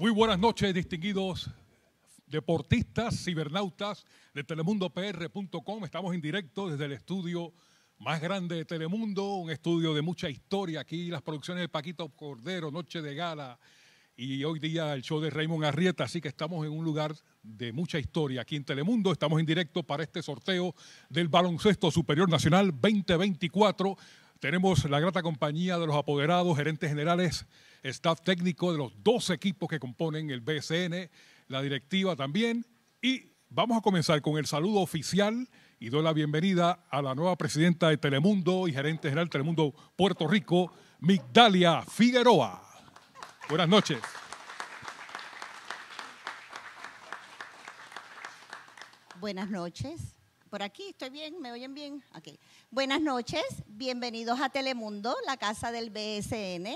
Muy buenas noches, distinguidos deportistas, cibernautas de telemundopr.com. Estamos en directo desde el estudio más grande de Telemundo, un estudio de mucha historia. Aquí las producciones de Paquito Cordero, Noche de Gala y hoy día el show de Raymond Arrieta. Así que estamos en un lugar de mucha historia aquí en Telemundo. Estamos en directo para este sorteo del Baloncesto Superior Nacional 2024. Tenemos la grata compañía de los apoderados, gerentes generales, staff técnico de los dos equipos que componen el BSN, la directiva también. Y vamos a comenzar con el saludo oficial y doy la bienvenida a la nueva presidenta de Telemundo y gerente general de Telemundo Puerto Rico, Migdalia Figueroa. Buenas noches. Buenas noches por aquí, estoy bien, me oyen bien. Buenas noches, bienvenidos a Telemundo, la casa del BSN.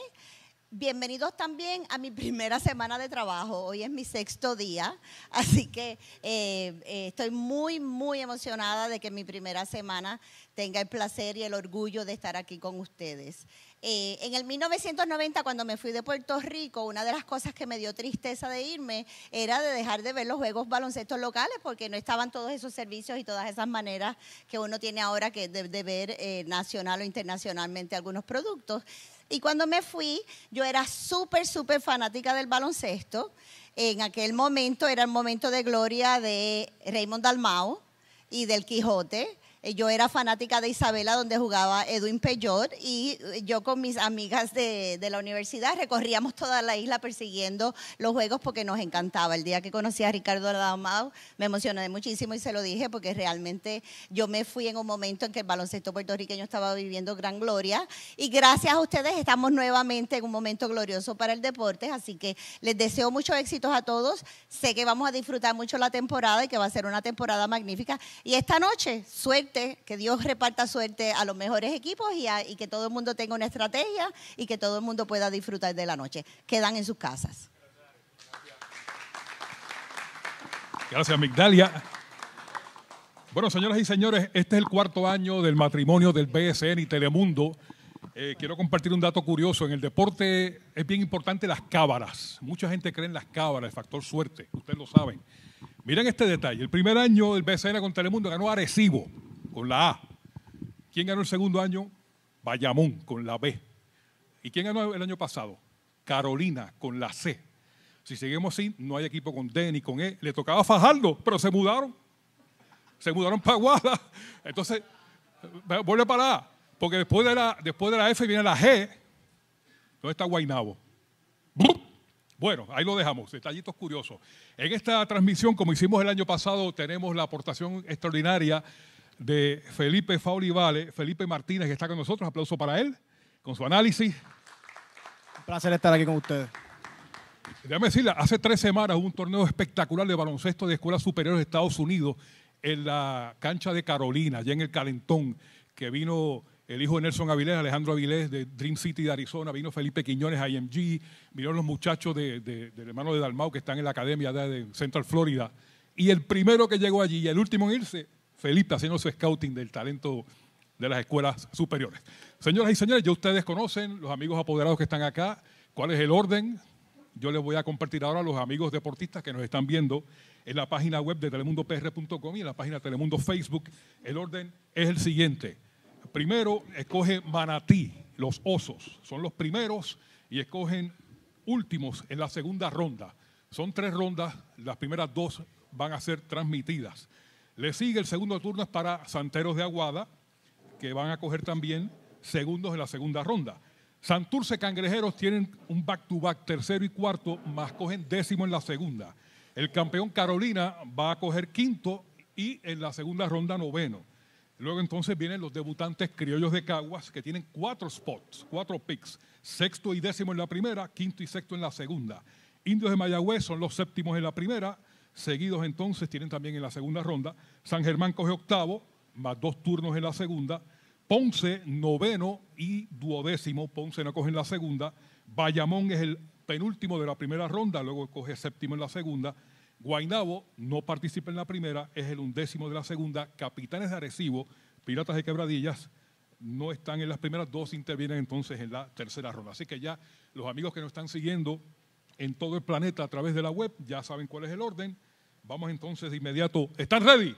Bienvenidos también a mi primera semana de trabajo. Hoy es mi sexto día, así que eh, eh, estoy muy, muy emocionada de que mi primera semana tenga el placer y el orgullo de estar aquí con ustedes. Eh, en el 1990, cuando me fui de Puerto Rico, una de las cosas que me dio tristeza de irme era de dejar de ver los juegos baloncestos locales, porque no estaban todos esos servicios y todas esas maneras que uno tiene ahora que de, ver eh, nacional o internacionalmente algunos productos. Y cuando me fui, yo era súper, súper fanática del baloncesto. En aquel momento era el momento de gloria de Raymond Dalmau y del Quijote eh, yo era fanática de Isabela, donde jugaba Edwin Peyot, y eh, yo con mis amigas de, de, la universidad recorríamos toda la isla persiguiendo los juegos porque nos encantaba. El día que conocí a Ricardo Adamado me emocioné muchísimo y se lo dije porque realmente yo me fui en un momento en que el baloncesto puertorriqueño estaba viviendo gran gloria y gracias a ustedes estamos nuevamente en un momento glorioso para el deporte, así que les deseo muchos éxitos a todos. Sé que vamos a disfrutar mucho la temporada y que va a ser una temporada magnífica. Y esta noche, suerte que Dios reparta suerte a los mejores equipos y, que todo el mundo tenga una estrategia y que todo el mundo pueda disfrutar de la noche. Quedan en sus casas. Gracias, Migdalia. Bueno, señoras y señores, este es el cuarto año del matrimonio del BSN y Telemundo. Eh, quiero compartir un dato curioso. En el deporte es bien importante las cábalas. Mucha gente cree en las cábaras el factor suerte. Ustedes lo saben. Miren este detalle. El primer año el BSN con Telemundo ganó Arecibo con la A. ¿Quién ganó el segundo año? Bayamón con la B. ¿Y quién ganó el año pasado? Carolina con la C. Si seguimos sin, no hay equipo con D ni con E. Le tocaba Fajardo, pero se mudaron. Se mudaron para Guada. Entonces, vuelve para A. Porque después de la, después de la F viene la G. ¿Dónde está Guainabo? Bueno, ahí lo dejamos, detallitos curiosos. En esta transmisión, como hicimos el año pasado, tenemos la aportación extraordinaria de Felipe vale Felipe Martínez, que está con nosotros. Aplauso para él, con su análisis. Un placer estar aquí con ustedes. Déjame decirle, hace tres semanas hubo un torneo espectacular de baloncesto de escuelas superiores de Estados Unidos en la cancha de Carolina, allá en el Calentón, que vino el hijo de Nelson Avilés, Alejandro Avilés de Dream City de Arizona, vino Felipe Quiñones, IMG, vinieron los muchachos del hermano de Dalmau que están en la academia de Central Florida. Y el primero que llegó allí y el último en irse Felipe haciendo su scouting del talento de las escuelas superiores. Señoras y señores, ya ustedes conocen, los amigos apoderados que están acá, cuál es el orden. Yo les voy a compartir ahora a los amigos deportistas que nos están viendo en la página web de telemundopr.com y en la página Telemundo Facebook. El orden es el siguiente. Primero, escoge Manatí, los osos. Son los primeros y escogen últimos en la segunda ronda. Son tres rondas, las primeras dos van a ser transmitidas. Le sigue el segundo turno es para Santeros de Aguada, que van a coger también segundos en la segunda ronda. Santurce Cangrejeros tienen un back-to-back -back, tercero y cuarto, más cogen décimo en la segunda. El campeón Carolina va a coger quinto y en la segunda ronda noveno. Luego entonces vienen los debutantes criollos de Caguas, que tienen cuatro spots, cuatro picks, sexto y décimo en la primera, quinto y sexto en la segunda. Indios de Mayagüez son los séptimos en la primera, seguidos entonces, tienen también en la segunda ronda. San Germán coge octavo, más dos turnos en la segunda. Ponce, noveno y duodécimo. Ponce no coge en la segunda. Bayamón es el penúltimo de la primera ronda, luego coge séptimo en la segunda. Guainabo no participa en la primera, es el undécimo de la segunda. Capitanes de Arecibo, Piratas de Quebradillas, no están en las primeras dos, intervienen entonces en la tercera ronda. Así que ya los amigos que nos están siguiendo en todo el planeta a través de la web. Ya saben cuál es el orden. Vamos entonces de inmediato. ¿Están ready?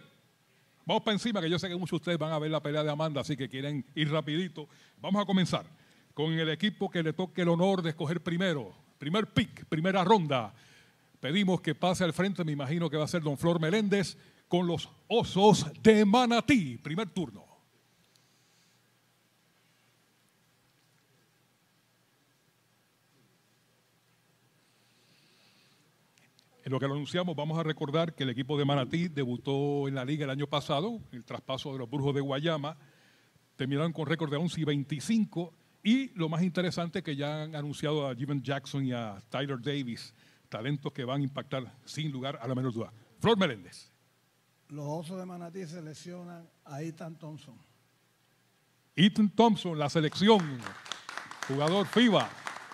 Vamos para encima, que yo sé que muchos de ustedes van a ver la pelea de Amanda, así que quieren ir rapidito. Vamos a comenzar con el equipo que le toque el honor de escoger primero. Primer pick, primera ronda. Pedimos que pase al frente, me imagino que va a ser don Flor Meléndez con los Osos de Manatí. Primer turno. En lo que lo anunciamos, vamos a recordar que el equipo de Manatí debutó en la liga el año pasado, el traspaso de los Brujos de Guayama. Terminaron con récord de 11 y 25. Y lo más interesante que ya han anunciado a Jimmy Jackson y a Tyler Davis, talentos que van a impactar sin lugar a la menor duda. Flor Meléndez. Los osos de Manatí seleccionan a Ethan Thompson. Ethan Thompson, la selección, jugador FIBA,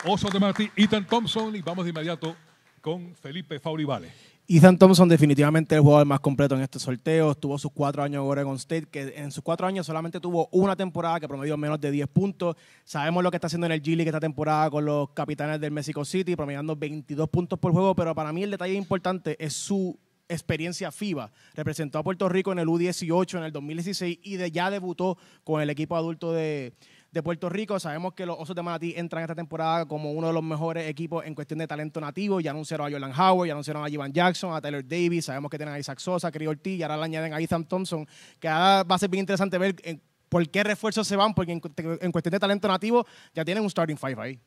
osos de Manatí, Ethan Thompson, y vamos de inmediato con Felipe Faurivales. Ethan Thompson definitivamente el jugador más completo en este sorteo. Tuvo sus cuatro años en Oregon State, que en sus cuatro años solamente tuvo una temporada que promedió menos de 10 puntos. Sabemos lo que está haciendo en el g esta temporada con los capitanes del Mexico City, promediando 22 puntos por juego, pero para mí el detalle importante es su experiencia FIBA. Representó a Puerto Rico en el U18 en el 2016 y de, ya debutó con el equipo adulto de, de Puerto Rico. Sabemos que los Osos de Manatí entran esta temporada como uno de los mejores equipos en cuestión de talento nativo. Ya anunciaron a Jordan Howard, ya anunciaron a Ivan Jackson, a Taylor Davis. Sabemos que tienen a Isaac Sosa, Creole Ortiz y ahora le añaden a Ethan Thompson, que va a ser bien interesante ver eh, por qué refuerzos se van, porque en, cuestión de talento nativo ya tienen un starting five ahí.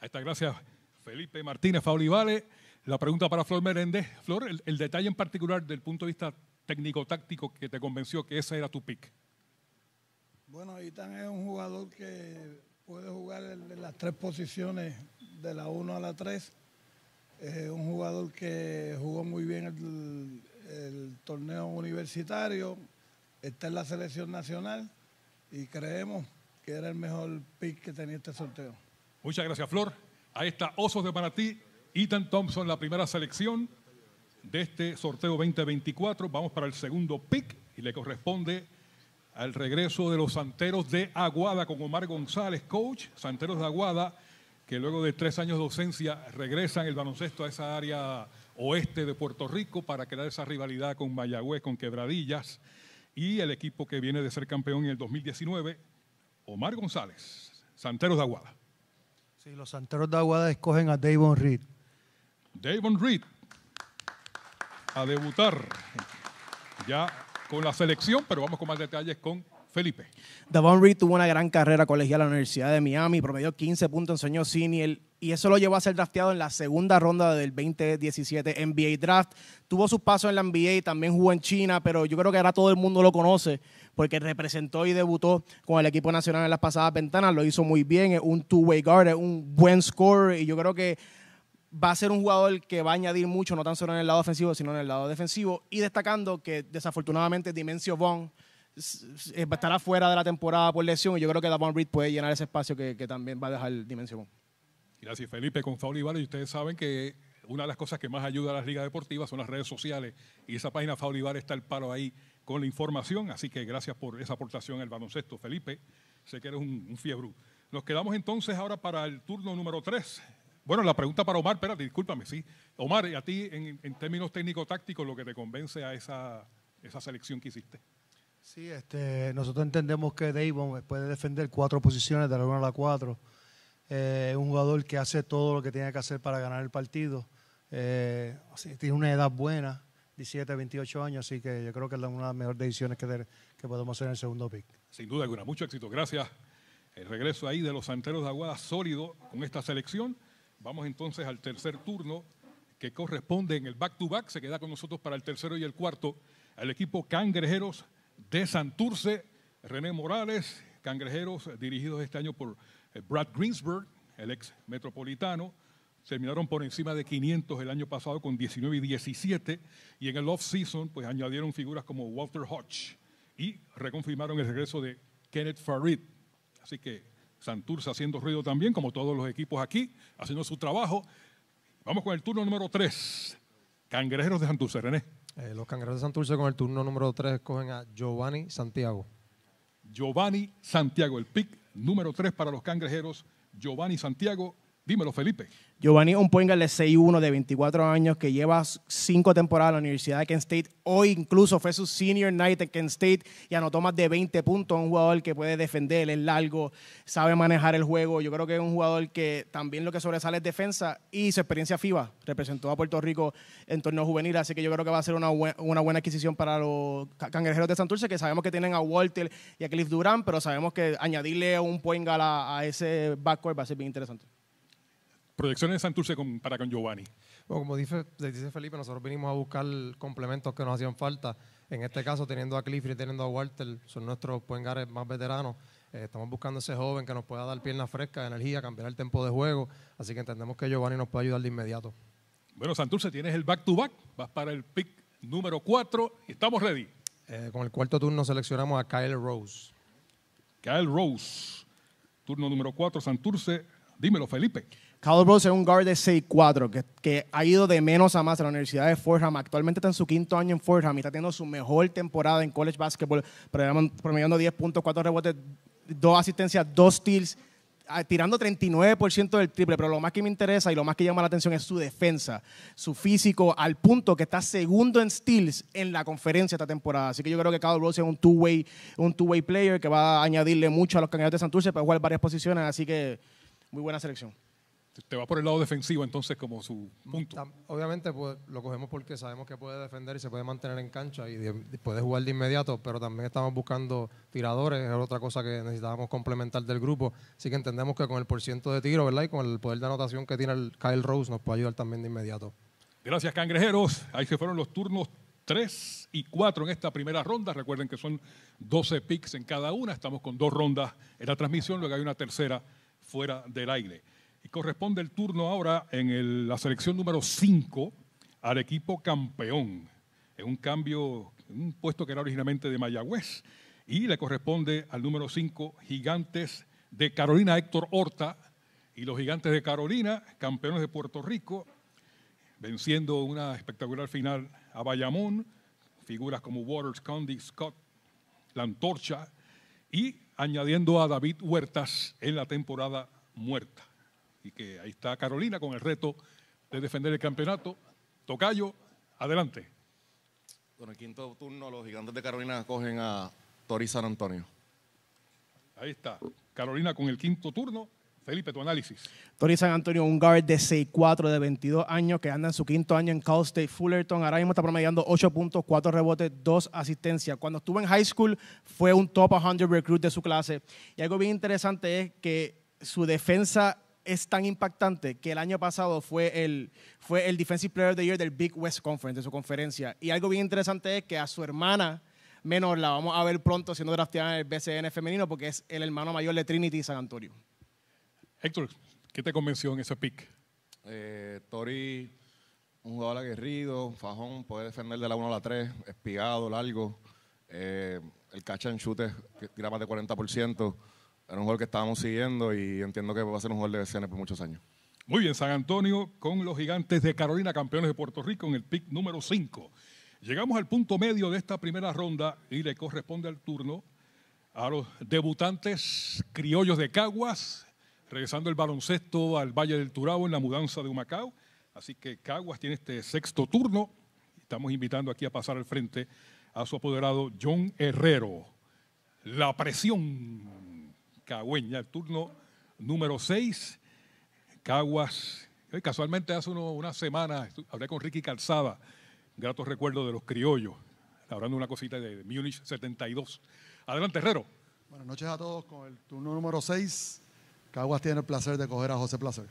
Ahí gracias. Felipe Martínez, Vale. La pregunta para Flor Merendez. Flor, el, el, detalle en particular del punto de vista técnico-táctico que te convenció que ese era tu pick. Bueno, Itán es un jugador que puede jugar en las tres posiciones, de la 1 a la 3. Es un jugador que jugó muy bien el, torneo universitario, está en la selección nacional y creemos que era el mejor pick que tenía este sorteo. Muchas gracias, Flor. Ahí está Osos de Paratí, Ethan Thompson, la primera selección de este sorteo 2024. Vamos para el segundo pick y le corresponde al regreso de los Santeros de Aguada con Omar González, coach, Santeros de Aguada, que luego de tres años de ausencia regresan el baloncesto a esa área oeste de Puerto Rico para crear esa rivalidad con Mayagüez, con Quebradillas, y el equipo que viene de ser campeón en el 2019, Omar González, Santeros de Aguada. Sí, los Santeros de Aguada escogen a Davon Reed. Davon Reed, a debutar. Ya con la selección, pero vamos con más detalles con Felipe. Devon Reed tuvo una gran carrera colegial en la Universidad de Miami, promedió 15 puntos en sueño senior y eso lo llevó a ser drafteado en la segunda ronda del 2017 NBA Draft. Tuvo sus pasos en la NBA, también jugó en China, pero yo creo que ahora todo el mundo lo conoce porque representó y debutó con el equipo nacional en las pasadas ventanas, lo hizo muy bien, es un two-way guard, es un buen scorer y yo creo que va a ser un jugador que va a añadir mucho, no tan solo en el lado ofensivo, sino en el lado defensivo. Y destacando que desafortunadamente Dimensio Bond eh, estará fuera de la temporada por lesión y yo creo que Davon Reed puede llenar ese espacio que, que también va a dejar Dimensio Bond. Gracias Felipe, con Faul y ustedes saben que una de las cosas que más ayuda a las ligas deportivas son las redes sociales y esa página Faul está el paro ahí con la información, así que gracias por esa aportación al baloncesto Felipe, sé que eres un, un fiebre. Nos quedamos entonces ahora para el turno número 3 bueno, la pregunta para Omar, espérate, discúlpame, sí. Omar, a ti, en, términos técnico-tácticos, lo que te convence a esa, esa selección que hiciste. Sí, este, nosotros entendemos que Davon puede defender cuatro posiciones, de la 1 a la 4. Eh, es un jugador que hace todo lo que tiene que hacer para ganar el partido. Eh, tiene una edad buena, 17, 28 años, así que yo creo que es una de las mejores decisiones que, que podemos hacer en el segundo pick. Sin duda alguna, mucho éxito. Gracias. El regreso ahí de los santeros de Aguada sólido con esta selección. Vamos entonces al tercer turno que corresponde en el back-to-back. Se queda con nosotros para el tercero y el cuarto al equipo Cangrejeros de Santurce. René Morales, Cangrejeros dirigidos este año por eh, Brad Greensburg, el ex metropolitano. Terminaron por encima de 500 el año pasado con 19 y 17. Y en el off-season, pues añadieron figuras como Walter Hodge y reconfirmaron el regreso de Kenneth Farid. Así que Santurce haciendo ruido también, como todos los equipos aquí, haciendo su trabajo. Vamos con el turno número 3. Cangrejeros de Santurce, René. Eh, los cangrejeros de Santurce con el turno número 3 escogen a Giovanni Santiago. Giovanni Santiago, el pick número 3 para los cangrejeros. Giovanni Santiago, Dímelo, Felipe. Giovanni un point de 6-1 de 24 años, que lleva cinco temporadas en la Universidad de Kent State. Hoy incluso fue su senior night en Kent State y anotó más de 20 puntos. Un jugador que puede defender, es largo, sabe manejar el juego. Yo creo que es un jugador que también lo que sobresale es defensa y su experiencia FIBA. Representó a Puerto Rico en torneo juvenil, así que yo creo que va a ser una, buena adquisición para los cangrejeros de Santurce, que sabemos que tienen a Walter y a Cliff Durán, pero sabemos que añadirle un point a ese backcourt va a ser bien interesante proyecciones de Santurce para con Giovanni. como dice, Felipe, nosotros vinimos a buscar complementos que nos hacían falta. En este caso, teniendo a Clifford y teniendo a Walter, son nuestros puengares más veteranos. Eh, estamos buscando ese joven que nos pueda dar piernas frescas, energía, cambiar el tiempo de juego. Así que entendemos que Giovanni nos puede ayudar de inmediato. Bueno, Santurce, tienes el back-to-back. Vas para el pick número 4 y estamos ready. Eh, con el cuarto turno seleccionamos a Kyle Rose. Kyle Rose, turno número 4, Santurce. Dímelo, Felipe. Kyle Rose es un guard de 6-4, que ha ido de menos a más a la Universidad de Fordham. Actualmente está en su quinto año en Fordham y está teniendo su mejor temporada en college basketball, promediando 10 puntos, 4 rebotes, 2 asistencias, 2 steals, ah, tirando 39% del triple. Pero lo más que me interesa y lo más que llama la atención es su defensa, su físico, al punto que está segundo en steals en la conferencia esta temporada. Así que yo creo que Kyle Rose es un two-way un two -way player que va a añadirle mucho a los candidatos de Santurce para jugar varias posiciones. Así que muy buena selección te va por el lado defensivo entonces como su mm, punto. Obviamente pues, lo cogemos porque sabemos que puede defender y se puede mantener en cancha y puede jugar de inmediato, pero también estamos buscando tiradores, es otra cosa que necesitábamos complementar del grupo, así que entendemos que con el porciento de tiro, ¿verdad? Y con el poder de anotación que tiene el Kyle Rose nos puede ayudar también de inmediato. Gracias, cangrejeros. Ahí se fueron los turnos 3 y 4 en esta primera ronda. Recuerden que son 12 picks en cada una. Estamos con dos rondas en la transmisión, luego hay una tercera fuera del aire. Y corresponde el turno ahora en la selección número 5 al equipo campeón. en un cambio, un puesto que era originalmente de Mayagüez. Y le corresponde al número 5, Gigantes de Carolina, Héctor Horta. Y los Gigantes de Carolina, campeones de Puerto Rico, venciendo una espectacular final a Bayamón. Figuras como Waters, Condi, Scott, La Antorcha. Y añadiendo a David Huertas en la temporada muerta y que ahí está Carolina con el reto de defender el campeonato. Tocayo, adelante. Con el quinto turno, los gigantes de Carolina cogen a Tori San Antonio. Ahí está. Carolina con el quinto turno. Felipe, tu análisis. Tori San Antonio, un guard de 6-4, de 22 años que anda en su quinto año en Cal State Fullerton. Ahora mismo está promediando 8 puntos, 4 rebotes, 2 asistencias. Cuando estuvo en high school fue un top 100 recruit de su clase. Y algo bien interesante es que su defensa es tan impactante que el año pasado fue el, fue el Defensive Player of the Year del Big West Conference, de su conferencia. Y algo bien interesante es que a su hermana menor la vamos a ver pronto siendo drafteada en el BCN femenino porque es el hermano mayor de Trinity San Antonio. Héctor, ¿qué te convenció en ese pick? Eh, Tori, un jugador aguerrido, fajón, puede defender de la 1 a la 3, espigado, largo. Eh, el catch and shoot que tira más de 40%. Era un jugador que estábamos siguiendo y entiendo que va a ser un juego de decenas por muchos años. Muy bien, San Antonio con los gigantes de Carolina, campeones de Puerto Rico en el pick número 5. Llegamos al punto medio de esta primera ronda y le corresponde al turno a los debutantes criollos de Caguas, regresando el baloncesto al Valle del Turabo en la mudanza de Humacao. Así que Caguas tiene este sexto turno. Estamos invitando aquí a pasar al frente a su apoderado John Herrero. La presión Cagüeña, el turno número 6, Caguas. Eh, casualmente hace una semana hablé con Ricky Calzada, gratos recuerdos de los criollos, hablando de una cosita de Múnich 72. Adelante, Herrero. Buenas noches a todos con el turno número 6. Caguas tiene el placer de coger a José Placer.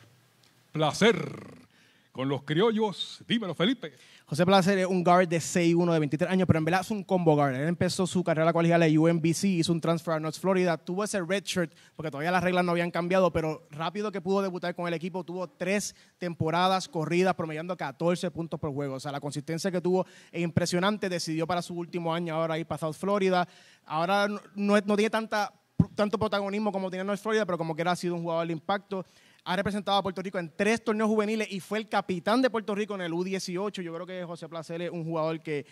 Placer con los criollos. Dímelo, Felipe. José Placer es un guard de 6 1, de 23 años, pero en verdad es un combo guard. Él empezó su carrera colegial en UNBC, hizo un transfer a North Florida, tuvo ese red shirt, porque todavía las reglas no habían cambiado, pero rápido que pudo debutar con el equipo, tuvo tres temporadas corridas, promediando 14 puntos por juego. O sea, la consistencia que tuvo es impresionante. Decidió para su último año ahora ir para South Florida. Ahora no, tiene tanta tanto protagonismo como tiene North Florida, pero como que era ha sido un jugador de impacto ha representado a Puerto Rico en tres torneos juveniles y fue el capitán de Puerto Rico en el U18. Yo creo que José Placer es un jugador que,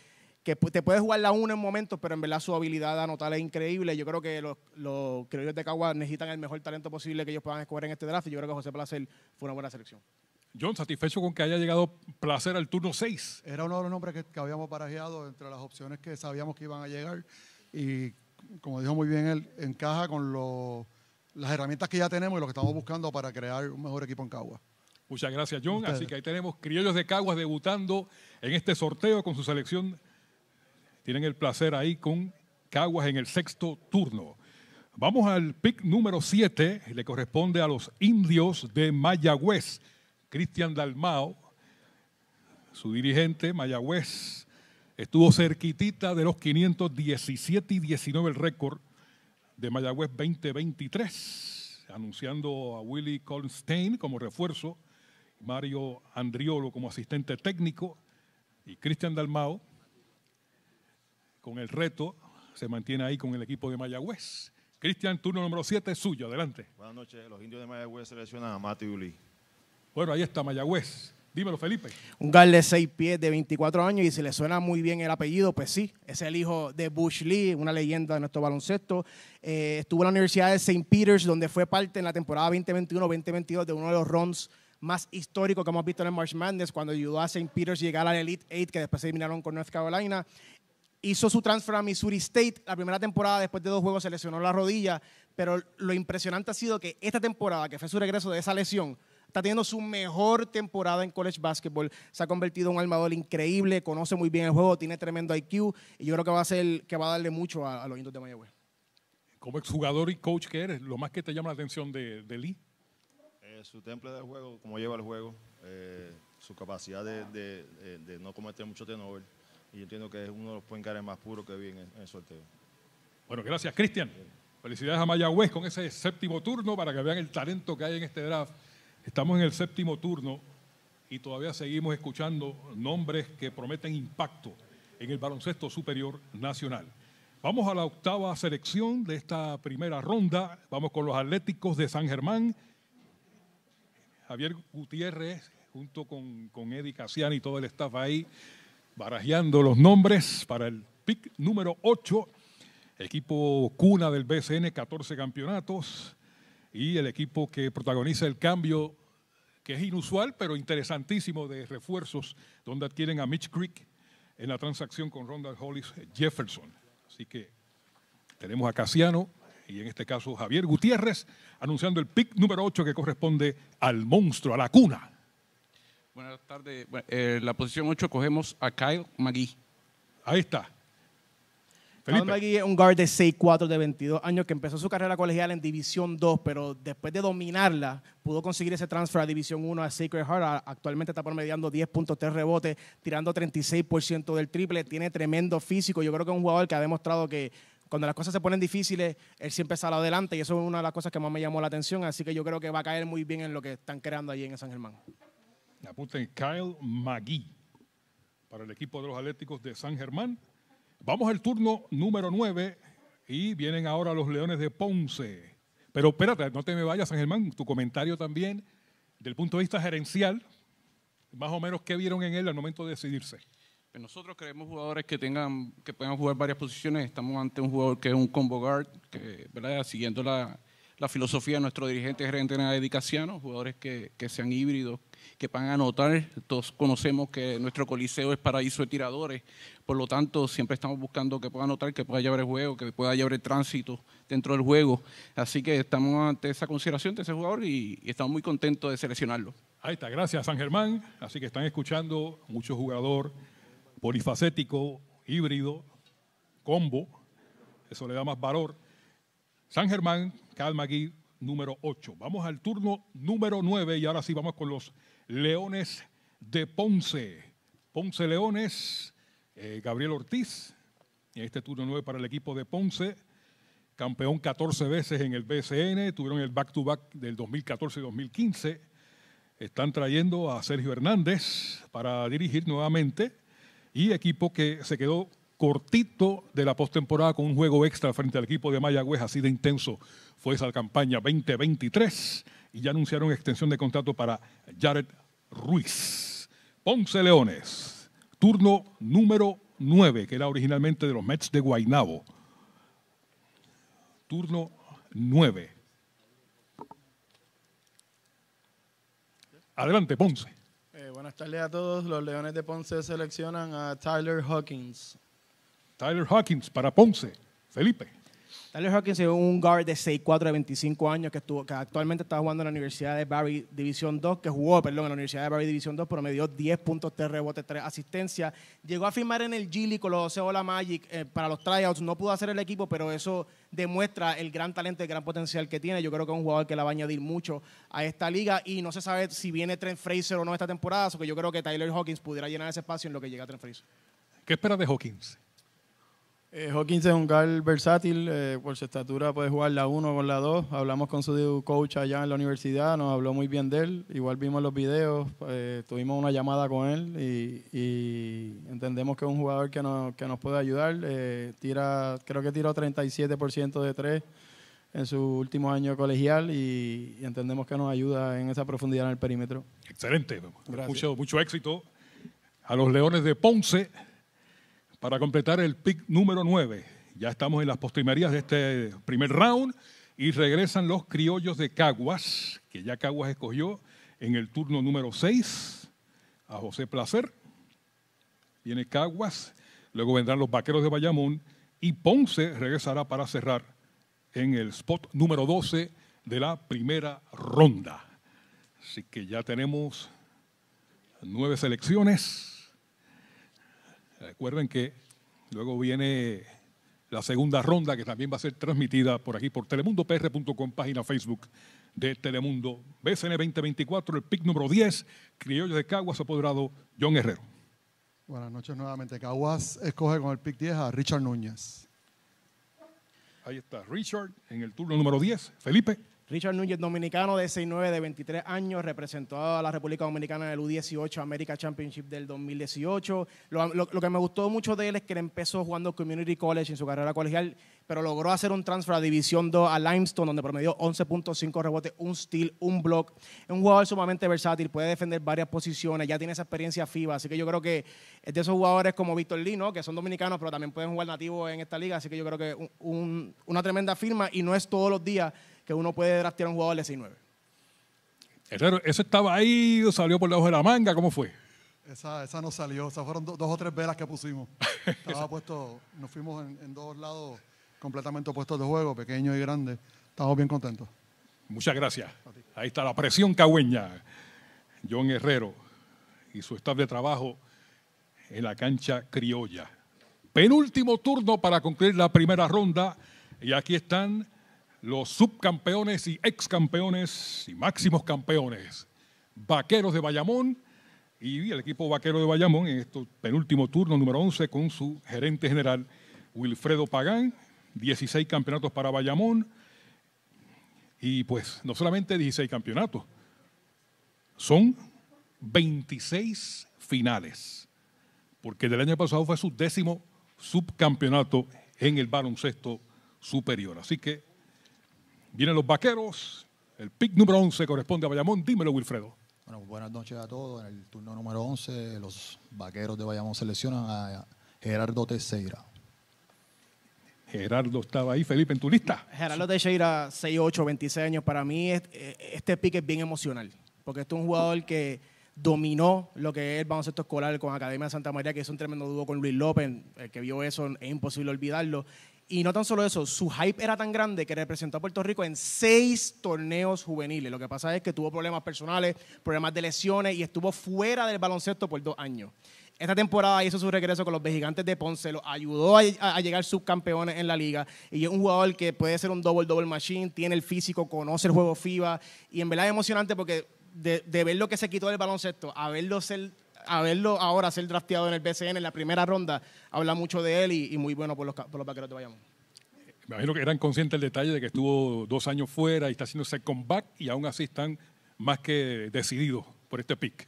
que te puede jugar la 1 en momentos, pero en verdad su habilidad de anotar es increíble. Yo creo que los, los criollos de Caguas necesitan el mejor talento posible que ellos puedan escoger en este draft y yo creo que José Placer fue una buena selección. John, satisfecho con que haya llegado placer al turno 6. Era uno de los nombres que, habíamos parajeado entre las opciones que sabíamos que iban a llegar y, como dijo muy bien él, encaja con los las herramientas que ya tenemos y lo que estamos buscando para crear un mejor equipo en Caguas. Muchas gracias, John. Así que ahí tenemos Criollos de Caguas debutando en este sorteo con su selección. Tienen el placer ahí con Caguas en el sexto turno. Vamos al pick número 7. Le corresponde a los indios de Mayagüez. Cristian Dalmao, su dirigente, Mayagüez, estuvo cerquitita de los 517 y 19 el récord de Mayagüez 2023, anunciando a Willy Colstein como refuerzo, Mario Andriolo como asistente técnico y Cristian Dalmao con el reto, se mantiene ahí con el equipo de Mayagüez. Cristian, turno número 7 es suyo, adelante. Buenas noches, los indios de Mayagüez seleccionan a Mati Uli. Bueno, ahí está Mayagüez. Dímelo, Felipe. Un gal de seis pies, de 24 años, y si le suena muy bien el apellido, pues sí, es el hijo de Bush Lee, una leyenda de nuestro baloncesto. Eh, estuvo en la Universidad de St. Peter's, donde fue parte en la temporada 2021-2022 de uno de los runs más históricos que hemos visto en el March Madness, cuando ayudó a St. Peter's llegar a la Elite Eight, que después se eliminaron con North Carolina. Hizo su transfer a Missouri State la primera temporada, después de dos juegos se lesionó la rodilla, pero lo impresionante ha sido que esta temporada, que fue su regreso de esa lesión, está teniendo su mejor temporada en college basketball. Se ha convertido en un armador increíble, conoce muy bien el juego, tiene tremendo IQ y yo creo que va a ser que va a darle mucho a, los indios de Mayagüez. Como exjugador y coach que eres, lo más que te llama la atención de, Lee. Eh, su temple de juego, cómo lleva el juego, eh, su capacidad de, no cometer mucho tenor Y yo entiendo que es uno de los point más puros que vi en el, sorteo. Bueno, gracias, Cristian. Felicidades a Mayagüez con ese séptimo turno para que vean el talento que hay en este draft. Estamos en el séptimo turno y todavía seguimos escuchando nombres que prometen impacto en el baloncesto superior nacional. Vamos a la octava selección de esta primera ronda. Vamos con los Atléticos de San Germán. Javier Gutiérrez, junto con, con Eddie Casian y todo el staff ahí, barajeando los nombres para el pick número 8. Equipo cuna del BCN, 14 campeonatos y el equipo que protagoniza el cambio, que es inusual pero interesantísimo de refuerzos, donde adquieren a Mitch Creek en la transacción con Ronald Hollis Jefferson. Así que tenemos a Casiano y en este caso Javier Gutiérrez anunciando el pick número 8 que corresponde al monstruo, a la cuna. Buenas tardes. En eh, la posición 8 cogemos a Kyle Magui. Ahí está. Kyle McGee es un guard de 6'4 de 22 años que empezó su carrera colegial en División 2, pero después de dominarla, pudo conseguir ese transfer a División 1 a Sacred Heart. Actualmente está promediando 10.3 rebotes, tirando 36% del triple. Tiene tremendo físico. Yo creo que es un jugador que ha demostrado que cuando las cosas se ponen difíciles, él siempre sale adelante y eso es una de las cosas que más me llamó la atención. Así que yo creo que va a caer muy bien en lo que están creando allí en San Germán. Apunten Kyle McGee para el equipo de los Atléticos de San Germán. Vamos al turno número 9 y vienen ahora los Leones de Ponce. Pero espérate, no te me vayas, San Germán, tu comentario también del punto de vista gerencial, más o menos qué vieron en él al momento de decidirse. Pues nosotros creemos jugadores que tengan que puedan jugar varias posiciones. Estamos ante un jugador que es un combo guard, que, ¿verdad? siguiendo la, filosofía de nuestro dirigente gerente Nadicaciano, jugadores que, que sean híbridos, que van a anotar. Todos conocemos que nuestro coliseo es paraíso de tiradores, por lo tanto siempre estamos buscando que puedan anotar, que pueda llevar el juego, que pueda llevar el tránsito dentro del juego. Así que estamos ante esa consideración de ese jugador y, estamos muy contentos de seleccionarlo. Ahí está, gracias San Germán. Así que están escuchando mucho jugador polifacético, híbrido, combo. Eso le da más valor. San Germán, Calma aquí, número 8. Vamos al turno número 9 y ahora sí vamos con los Leones de Ponce. Ponce Leones, eh, Gabriel Ortiz, en este turno 9 para el equipo de Ponce, campeón 14 veces en el BCN, tuvieron el back-to-back del 2014 2015. Están trayendo a Sergio Hernández para dirigir nuevamente y equipo que se quedó cortito de la postemporada con un juego extra frente al equipo de Mayagüez, así de intenso fue esa campaña 2023 y ya anunciaron extensión de contrato para Jared Ruiz. Ponce Leones, turno número 9, que era originalmente de los Mets de Guaynabo. Turno 9. Adelante, Ponce. Eh, buenas tardes a todos. Los Leones de Ponce seleccionan a Tyler Hawkins. Tyler Hawkins para Ponce. Felipe. Tyler Hawkins es un guard de 6'4 de 25 años que, actualmente está jugando en la Universidad de Barry División 2, que jugó, perdón, en la Universidad de Barry División 2, pero me dio 10 puntos, de rebote, 3 asistencias. Llegó a firmar en el Gili con los 12 Ola Magic eh, para los tryouts. No pudo hacer el equipo, pero eso demuestra el gran talento, el gran potencial que tiene. Yo creo que es un jugador que la va a añadir mucho a esta liga y no se sabe si viene Trent Fraser o no esta temporada, porque yo creo que Tyler Hawkins pudiera llenar ese espacio en lo que llega a Trent Fraser. ¿Qué esperas de Hawkins? Eh, Hawkins es un gal versátil, eh, por su estatura puede jugar la 1 con la 2. Hablamos con su coach allá en la universidad, nos habló muy bien de él. Igual vimos los videos, eh, tuvimos una llamada con él y, entendemos que es un jugador que nos, puede ayudar. tira, creo que tiró 37% de 3 en su último año colegial y, entendemos que nos ayuda en esa profundidad en el perímetro. Excelente, mucho, mucho éxito a los Leones de Ponce para completar el pick número 9. Ya estamos en las postrimerías de este primer round y regresan los criollos de Caguas, que ya Caguas escogió en el turno número 6 a José Placer. Viene Caguas, luego vendrán los vaqueros de Bayamón y Ponce regresará para cerrar en el spot número 12 de la primera ronda. Así que ya tenemos nueve selecciones. Recuerden que luego viene la segunda ronda que también va a ser transmitida por aquí por telemundopr.com, página Facebook de Telemundo. BCN 2024, el pick número 10, Criollo de Caguas, apoderado John Herrero. Buenas noches nuevamente. Caguas escoge con el pick 10 a Richard Núñez. Ahí está Richard en el turno número 10. Felipe. Richard Núñez, dominicano de 6'9 de 23 años, representó a la República Dominicana en el U18 America Championship del 2018. Lo, que me gustó mucho de él es que él empezó jugando Community College en su carrera colegial, pero logró hacer un transfer a División 2 a Limestone, donde promedió 11.5 rebotes, un steal, un block. Es un jugador sumamente versátil, puede defender varias posiciones, ya tiene esa experiencia FIBA, así que yo creo que es de esos jugadores como Víctor Lee, que son dominicanos, pero también pueden jugar nativos en esta liga, así que yo creo que una tremenda firma y no es todos los días que uno puede draftear un jugador de 19. Herrero, Eso, estaba ahí, salió por debajo de la manga, ¿cómo fue? Esa, no salió, esas fueron dos o tres velas que pusimos. estaba puesto, nos fuimos en, dos lados completamente opuestos de juego, pequeño y grande. Estamos bien contentos. Muchas gracias. Ahí está la presión cagüeña. John Herrero y su staff de trabajo en la cancha criolla. Penúltimo turno para concluir la primera ronda. Y aquí están los subcampeones y excampeones y máximos campeones, Vaqueros de Bayamón y el equipo Vaquero de Bayamón en este penúltimo turno número 11 con su gerente general Wilfredo Pagán, 16 campeonatos para Bayamón y pues no solamente 16 campeonatos, son 26 finales, porque del año pasado fue su décimo subcampeonato en el baloncesto superior. Así que Vienen los vaqueros. El pick número 11 corresponde a Bayamón. Dímelo, Wilfredo. buenas noches a todos. En el turno número 11, los vaqueros de Bayamón seleccionan a Gerardo Teixeira. Gerardo estaba ahí, Felipe, en tu lista. Gerardo Teixeira, 8, 26 años. Para mí, eh, este pick es bien emocional, porque este es un jugador que dominó lo que es el baloncesto escolar con Academia de Santa María, que es un tremendo dúo con Luis López. que vio eso es imposible olvidarlo. Y no tan solo eso, su hype era tan grande que representó a Puerto Rico en seis torneos juveniles. Lo que pasa es que tuvo problemas personales, problemas de lesiones y estuvo fuera del baloncesto por dos años. Esta temporada hizo su regreso con los Gigantes de Ponce, lo ayudó a, a, llegar subcampeones en la liga y es un jugador que puede ser un double-double machine, tiene el físico, conoce el juego FIBA y en verdad es emocionante porque de, de ver lo que se quitó del baloncesto a verlo ser a verlo ahora ser drafteado en el BCN en la primera ronda, habla mucho de él y, muy bueno por los, por los vaqueros de Me imagino que eran conscientes del detalle de que estuvo dos años fuera y está haciendo ese comeback y aún así están más que decididos por este pick.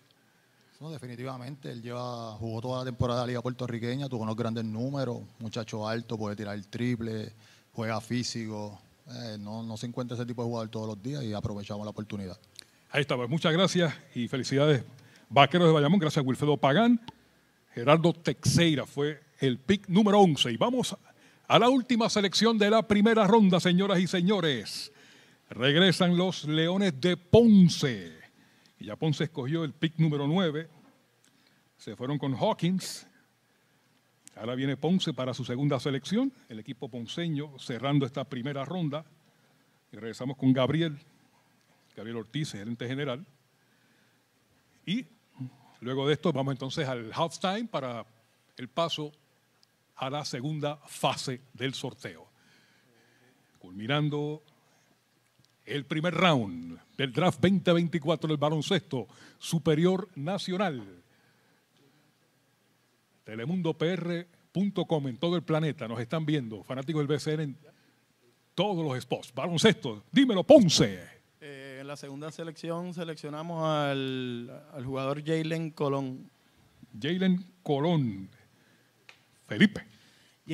No, definitivamente. Él lleva, jugó toda la temporada de la Liga Puertorriqueña, tuvo unos grandes números, muchacho alto, puede tirar el triple, juega físico. Eh, no, no, se encuentra ese tipo de jugador todos los días y aprovechamos la oportunidad. Ahí está, pues muchas gracias y felicidades Vaqueros de Bayamón, gracias a Wilfredo Pagán. Gerardo Texeira fue el pick número 11. Y vamos a la última selección de la primera ronda, señoras y señores. Regresan los Leones de Ponce. Y ya Ponce escogió el pick número 9. Se fueron con Hawkins. Ahora viene Ponce para su segunda selección. El equipo ponceño cerrando esta primera ronda. Y regresamos con Gabriel. Gabriel Ortiz, gerente general. Y Luego de esto vamos entonces al halftime para el paso a la segunda fase del sorteo. Culminando el primer round del draft 2024 del baloncesto superior nacional. Telemundopr.com en todo el planeta nos están viendo, fanáticos del BCN en todos los spots. Baloncesto, dímelo, Ponce la segunda selección seleccionamos al, jugador Jalen Colón. Jalen Colón. Felipe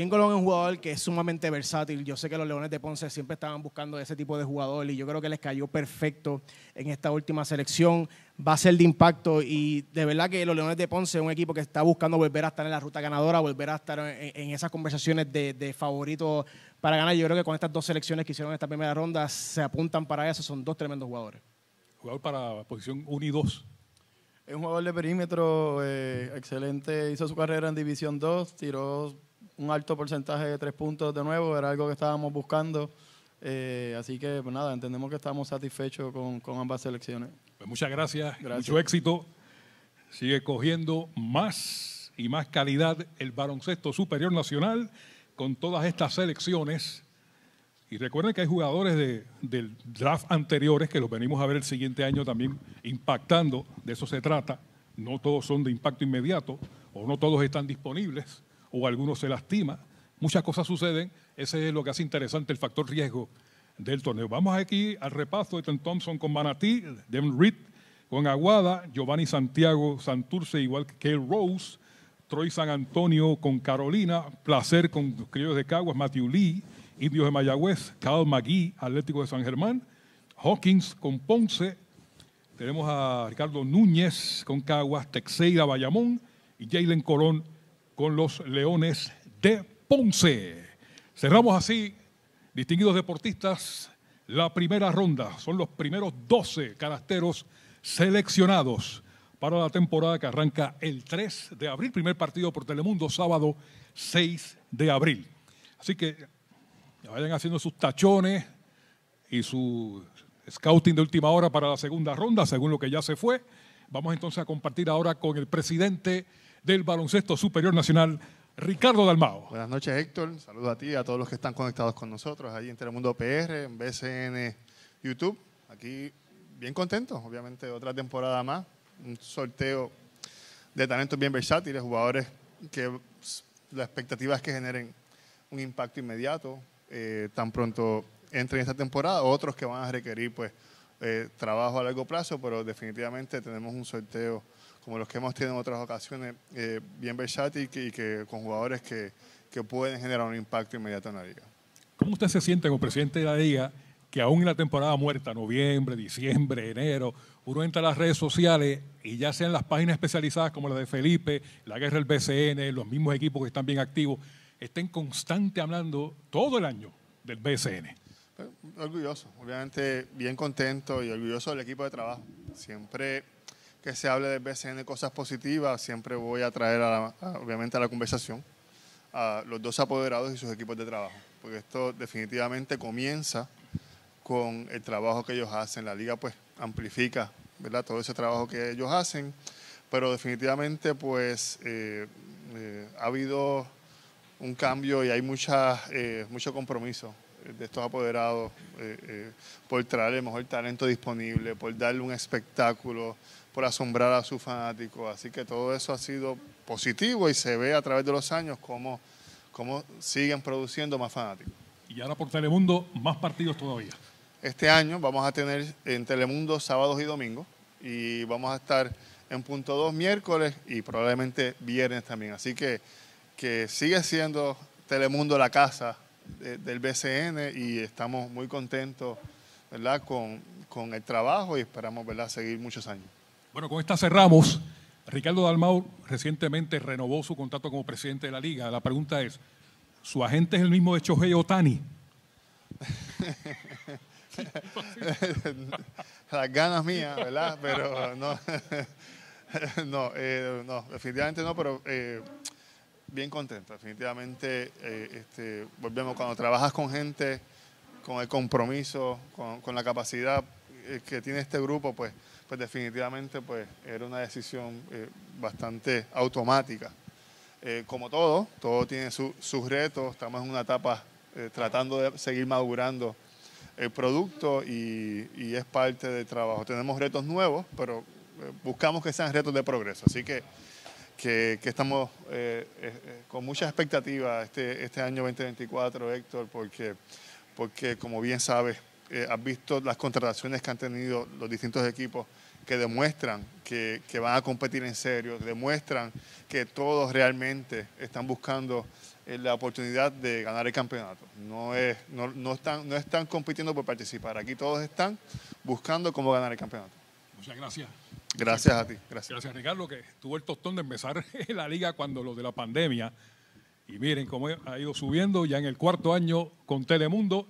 en Colón es un jugador que es sumamente versátil. Yo sé que los Leones de Ponce siempre estaban buscando ese tipo de jugador y yo creo que les cayó perfecto en esta última selección. Va a ser de impacto y de verdad que los Leones de Ponce es un equipo que está buscando volver a estar en la ruta ganadora, volver a estar en, esas conversaciones de, de favoritos para ganar. Yo creo que con estas dos selecciones que hicieron en esta primera ronda se apuntan para eso. Son dos tremendos jugadores. Jugador para posición 1 y 2. Es un jugador de perímetro eh, excelente, hizo su carrera en División 2, tiró un alto porcentaje de tres puntos de nuevo, era algo que estábamos buscando. Eh, así que pues nada, entendemos que estamos satisfechos con, ambas selecciones. Pues muchas gracias, gracias, mucho éxito. Sigue cogiendo más y más calidad el baloncesto superior nacional con todas estas selecciones. Y recuerden que hay jugadores de, del draft anteriores que los venimos a ver el siguiente año también impactando, de eso se trata. No todos son de impacto inmediato o no todos están disponibles o alguno se lastima. Muchas cosas suceden. Ese es lo que hace interesante el factor riesgo del torneo. Vamos aquí al repaso de Tom Thompson con Manatí, Devin Reed con Aguada, Giovanni Santiago Santurce, igual que Kale Rose, Troy San Antonio con Carolina, Placer con los Criollos de Caguas, Matthew Lee, Indios de Mayagüez, Carl McGee, Atlético de San Germán, Hawkins con Ponce, tenemos a Ricardo Núñez con Caguas, Texeira, Bayamón y Jalen Corón con los Leones de Ponce. Cerramos así, distinguidos deportistas, la primera ronda. Son los primeros 12 carasteros seleccionados para la temporada que arranca el 3 de abril, primer partido por Telemundo, sábado 6 de abril. Así que vayan haciendo sus tachones y su scouting de última hora para la segunda ronda, según lo que ya se fue. Vamos entonces a compartir ahora con el presidente del Baloncesto Superior Nacional, Ricardo Dalmao. Buenas noches, Héctor. Saludos a ti y a todos los que están conectados con nosotros ahí en Telemundo PR, en BCN YouTube. Aquí bien contentos, obviamente, otra temporada más. Un sorteo de talentos bien versátiles, jugadores que la expectativa es que generen un impacto inmediato eh, tan pronto entren esta temporada, otros que van a requerir pues eh, trabajo a largo plazo, pero definitivamente tenemos un sorteo como los que hemos tenido en otras ocasiones, eh, bien versátil y con jugadores que, pueden generar un impacto inmediato en la liga. ¿Cómo usted se siente como presidente de la liga que aún en la temporada muerta, noviembre, diciembre, enero, uno entra a las redes sociales y ya sean las páginas especializadas como la de Felipe, la guerra del BCN, los mismos equipos que están bien activos, estén constante hablando todo el año del BCN? Pues, orgulloso, obviamente bien contento y orgulloso del equipo de trabajo. Siempre que se hable del BCN cosas positivas, siempre voy a traer a la, obviamente a la conversación a los dos apoderados y sus equipos de trabajo, porque esto definitivamente comienza con el trabajo que ellos hacen. La liga pues amplifica ¿verdad? todo ese trabajo que ellos hacen, pero definitivamente pues eh, eh, ha habido un cambio y hay mucha, eh, mucho compromiso de estos apoderados por traer el mejor talento disponible, por darle un espectáculo por asombrar a sus fanáticos. Así que todo eso ha sido positivo y se ve a través de los años cómo, cómo siguen produciendo más fanáticos. Y ahora por Telemundo, más partidos todavía. Este año vamos a tener en Telemundo sábados y domingos y vamos a estar en punto 2 miércoles y probablemente viernes también. Así que, que sigue siendo Telemundo la casa del BCN y estamos muy contentos ¿verdad? Con, con el trabajo y esperamos ¿verdad? seguir muchos años. Bueno, con esta cerramos. Ricardo Dalmau recientemente renovó su contrato como presidente de la liga. La pregunta es, ¿su agente es el mismo de Chohei Otani? Las ganas mías, ¿verdad? Pero no, no, eh, no, definitivamente no, pero eh, bien contento. Definitivamente, eh, este, volvemos, cuando trabajas con gente, con el compromiso, con, con la capacidad que tiene este grupo, pues pues definitivamente pues, era una decisión eh, bastante automática. Eh, como todo, todo tiene sus retos, estamos en una etapa eh, tratando de seguir madurando el producto y, es parte del trabajo. Tenemos retos nuevos, pero buscamos que sean retos de progreso, así que, que, estamos con mucha expectativa este, este año 2024, Héctor, porque, porque como bien sabes, eh, has visto las contrataciones que han tenido los distintos equipos que demuestran que, van a competir en serio, demuestran que todos realmente están buscando eh, la oportunidad de ganar el campeonato. No, es, no, están, no están compitiendo por participar, aquí todos están buscando cómo ganar el campeonato. Muchas gracias. Gracias a ti. Gracias. gracias, Ricardo, que tuvo el tostón de empezar la liga cuando lo de la pandemia. Y miren cómo ha ido subiendo ya en el cuarto año con Telemundo.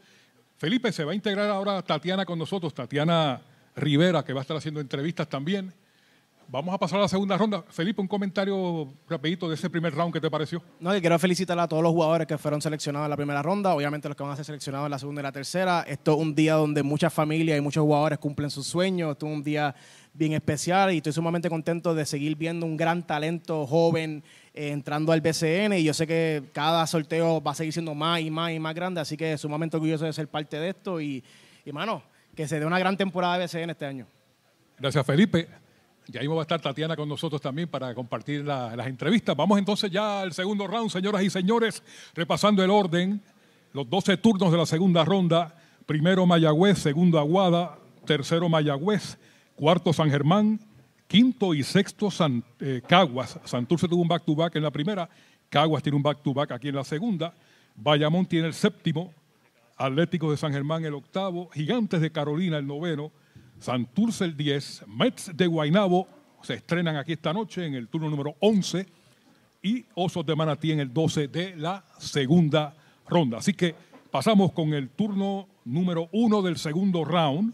Felipe, se va a integrar ahora Tatiana con nosotros, Tatiana Rivera, que va a estar haciendo entrevistas también. Vamos a pasar a la segunda ronda. Felipe, un comentario rapidito de ese primer round, que te pareció? No, quiero felicitar a todos los jugadores que fueron seleccionados en la primera ronda, obviamente los que van a ser seleccionados en la segunda y la tercera. Esto es un día donde muchas familias y muchos jugadores cumplen sus sueños, esto es un día bien especial y estoy sumamente contento de seguir viendo un gran talento joven eh, entrando al BCN y yo sé que cada sorteo va a seguir siendo más y más y más grande, así que sumamente orgulloso de ser parte de esto y, y mano, que se dé una gran temporada de BCN este año. Gracias, Felipe. Ya ahí va a estar Tatiana con nosotros también para compartir las entrevistas. Vamos entonces ya al segundo round, señoras y señores, repasando el orden, los 12 turnos de la segunda ronda. Primero Mayagüez, segundo Aguada, tercero Mayagüez, cuarto San Germán, Quinto y sexto eh, Caguas. Santurce tuvo un back-to-back en la primera. Caguas tiene un back-to-back aquí en la segunda. Bayamón tiene el séptimo. Atlético de San Germán el octavo. Gigantes de Carolina el noveno. Santurce el diez. Mets de Guaynabo se estrenan aquí esta noche en el turno número once. Y Osos de Manatí en el doce de la segunda ronda. Así que pasamos con el turno número uno del segundo round.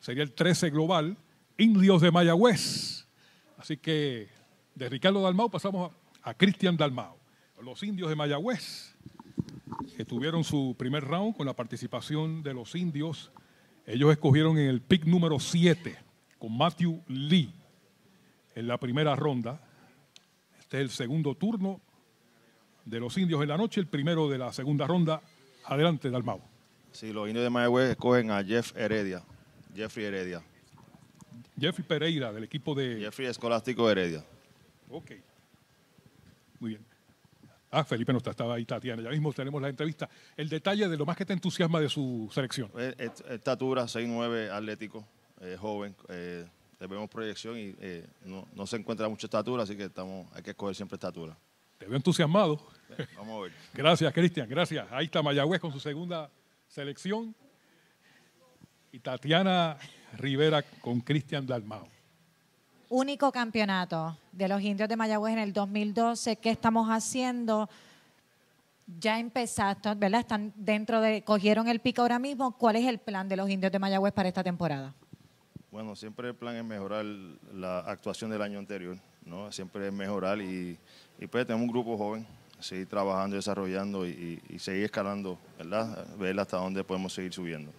Sería el trece global indios de Mayagüez. Así que de Ricardo Dalmau pasamos a, Cristian Dalmau, los indios de Mayagüez, que tuvieron su primer round con la participación de los indios. Ellos escogieron en el pick número 7 con Matthew Lee en la primera ronda. Este es el segundo turno de los indios en la noche, el primero de la segunda ronda. Adelante, Dalmau. Sí, los indios de Mayagüez escogen a Jeff Heredia, Jeffrey Heredia. Jeffrey Pereira, del equipo de... Jeffrey Escolástico Heredia. Ok. Muy bien. Ah, Felipe no está, estaba ahí Tatiana. Ya mismo tenemos la entrevista. El detalle de lo más que te entusiasma de su selección. Eh, eh, estatura, 6'9", atlético, eh, joven. Tenemos proyección y no, se encuentra mucha estatura, así que estamos, hay que escoger siempre estatura. Te veo entusiasmado. vamos a ver. gracias, Cristian, gracias. Ahí está Mayagüez con su segunda selección. Y Tatiana Rivera con Cristian Dalmao. Único campeonato de los indios de Mayagüez en el 2012. ¿Qué estamos haciendo? Ya empezaste, ¿verdad? Están dentro de, cogieron el pico ahora mismo. ¿Cuál es el plan de los indios de Mayagüez para esta temporada? Bueno, siempre el plan es mejorar la actuación del año anterior, ¿no? Siempre es mejorar y, y pues tenemos un grupo joven, seguir trabajando, desarrollando y, y seguir escalando, ¿verdad? Ver hasta dónde podemos seguir subiendo.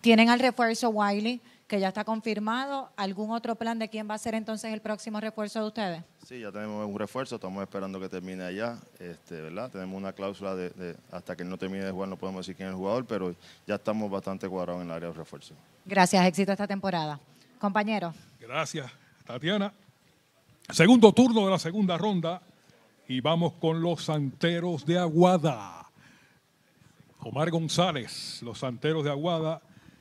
Tienen al refuerzo Wiley, que ya está confirmado. ¿Algún otro plan de quién va a ser entonces el próximo refuerzo de ustedes? Sí, ya tenemos un refuerzo, estamos esperando que termine allá, este, ¿verdad? Tenemos una cláusula de, hasta que no termine de jugar no podemos decir quién es el jugador, pero ya estamos bastante cuadrados en el área de refuerzo. Gracias, éxito esta temporada. Compañero. Gracias, Tatiana. Segundo turno de la segunda ronda y vamos con los Santeros de Aguada. Omar González, los Santeros de Aguada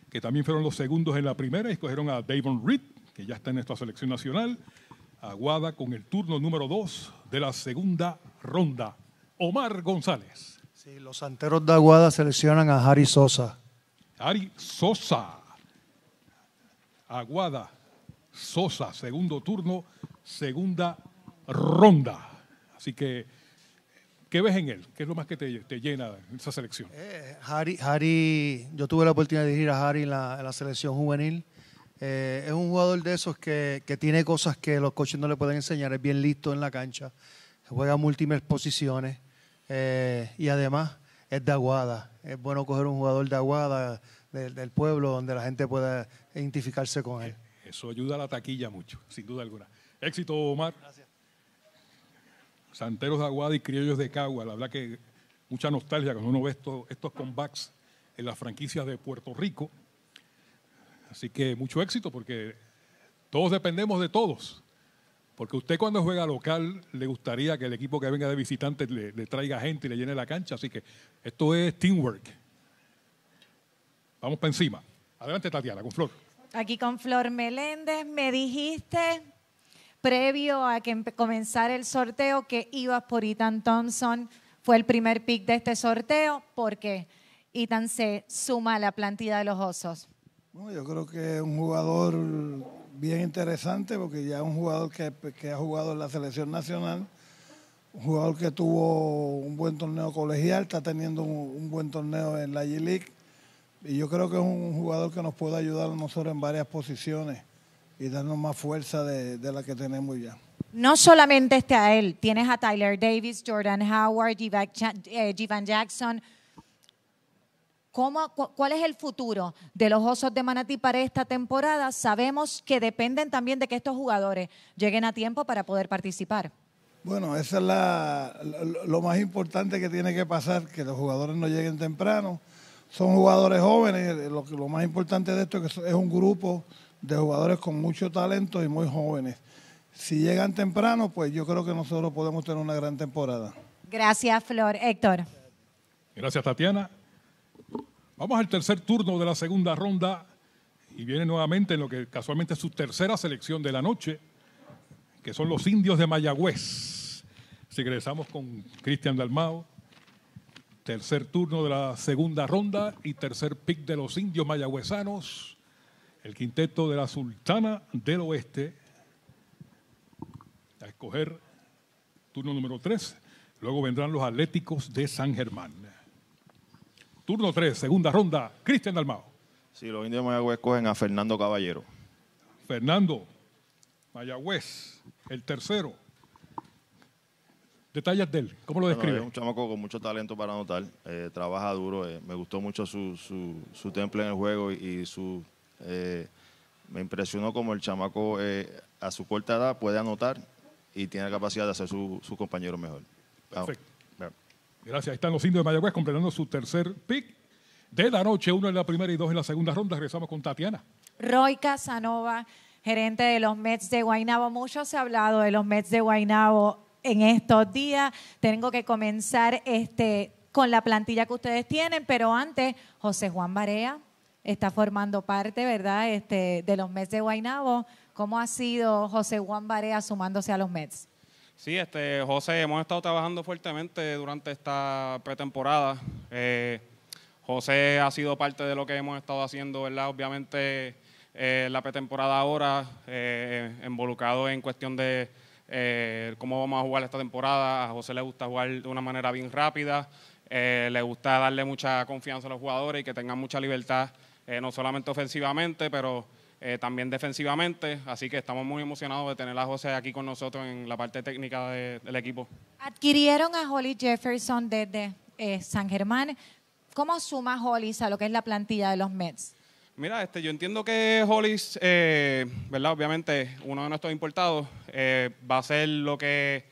que también fueron los segundos en la primera, y escogieron a Davon Reed, que ya está en nuestra selección nacional, Aguada con el turno número dos de la segunda ronda. Omar González. Sí, los anteros de Aguada seleccionan a Harry Sosa. Harry Sosa. Aguada, Sosa, segundo turno, segunda ronda. Así que ¿Qué ves en él? ¿Qué es lo más que te, te llena esa selección? Eh, Harry, yo tuve la oportunidad de dirigir a Harry en la, selección juvenil. Eh, es un jugador de esos que, tiene cosas que los coaches no le pueden enseñar. Es bien listo en la cancha, juega múltiples posiciones eh, y además es de aguada. Es bueno coger un jugador de aguada del pueblo donde la gente pueda identificarse con él. Eso ayuda a la taquilla mucho, sin duda alguna. Éxito, Omar. Santeros de Aguada y Criollos de Cagua. La verdad que mucha nostalgia cuando uno ve estos, estos comebacks en las franquicias de Puerto Rico. Así que mucho éxito porque todos dependemos de todos. Porque usted cuando juega local le gustaría que el equipo que venga de visitante le traiga gente y le llene la cancha. Así que esto es teamwork. Vamos para encima. Adelante, Tatiana, con Flor. Aquí con Flor Meléndez, me dijiste previo a que comenzara el sorteo que ibas por Ethan Thompson. Fue el primer pick de este sorteo. porque Ethan se suma a la plantilla de los Osos. yo creo que es un jugador bien interesante porque ya es un jugador que, ha jugado en la selección nacional un jugador que tuvo un buen torneo colegial, está teniendo un, buen torneo en la G-League. Y yo creo que es un, jugador que nos puede ayudar a nosotros en varias posiciones y darnos más fuerza de, la que tenemos ya. No solamente este a él, tienes a Tyler Davis, Jordan Howard, Jivan eh, Jackson. ¿Cómo, ¿Cuál es el futuro de los Osos de Manatí para esta temporada? Sabemos que dependen también de que estos jugadores lleguen a tiempo para poder participar. Bueno, eso es la, lo, más importante que tiene que pasar, que los jugadores no lleguen temprano. Son jugadores jóvenes, lo, lo más importante de esto es que es un grupo de jugadores con mucho talento y muy jóvenes. Si llegan temprano, pues yo creo que nosotros podemos tener una gran temporada. Gracias, Flor. Héctor. Gracias, Tatiana. Vamos al tercer turno de la segunda ronda y viene nuevamente en lo que casualmente es su tercera selección de la noche, que son los indios de Mayagüez. Si regresamos con Cristian Dalmao, tercer turno de la segunda ronda y tercer pick de los indios mayagüezanos el quinteto de la Sultana del Oeste a escoger turno número 3. Luego vendrán los Atléticos de San Germán. Turno 3, segunda ronda, Cristian Dalmao. Sí, los indios de Mayagüez escogen a Fernando Caballero. Fernando Mayagüez, el tercero. Detalles de él, ¿cómo lo describe? es un chamaco con mucho talento para anotar, eh, trabaja duro, eh, me gustó mucho su, su, temple en el juego y su eh, me impresionó como el chamaco eh, a su corta edad puede anotar y tiene la capacidad de hacer su, su compañero mejor. Perfecto. Gracias. Ahí están los indios de Mayagüez completando su tercer pick de la noche, uno en la primera y dos en la segunda ronda. Regresamos con Tatiana. Roy Casanova, gerente de los Mets de Guaynabo. Mucho se ha hablado de los Mets de Guaynabo en estos días. Tengo que comenzar este, con la plantilla que ustedes tienen, pero antes, José Juan Barea está formando parte, ¿verdad?, este, de los Mets de Guaynabo. ¿Cómo ha sido José Juan Barea sumándose a los Mets? Sí, este, José, hemos estado trabajando fuertemente durante esta pretemporada. Eh, José ha sido parte de lo que hemos estado haciendo, ¿verdad? Obviamente, eh, la pretemporada ahora, eh, involucrado en cuestión de cómo vamos a jugar esta temporada. A José le gusta jugar de una manera bien rápida, le gusta darle mucha confianza a los jugadores y que tengan mucha libertad eh, no solamente ofensivamente, pero eh, también defensivamente. Así que estamos muy emocionados de tener a José aquí con nosotros en la parte técnica del equipo. Adquirieron a Holly Jefferson desde eh, San Germán. ¿Cómo suma Hollis a lo que es la plantilla de los Mets? Mira, este, yo entiendo que Hollis, ¿verdad? Obviamente, uno de nuestros importados, va a ser lo que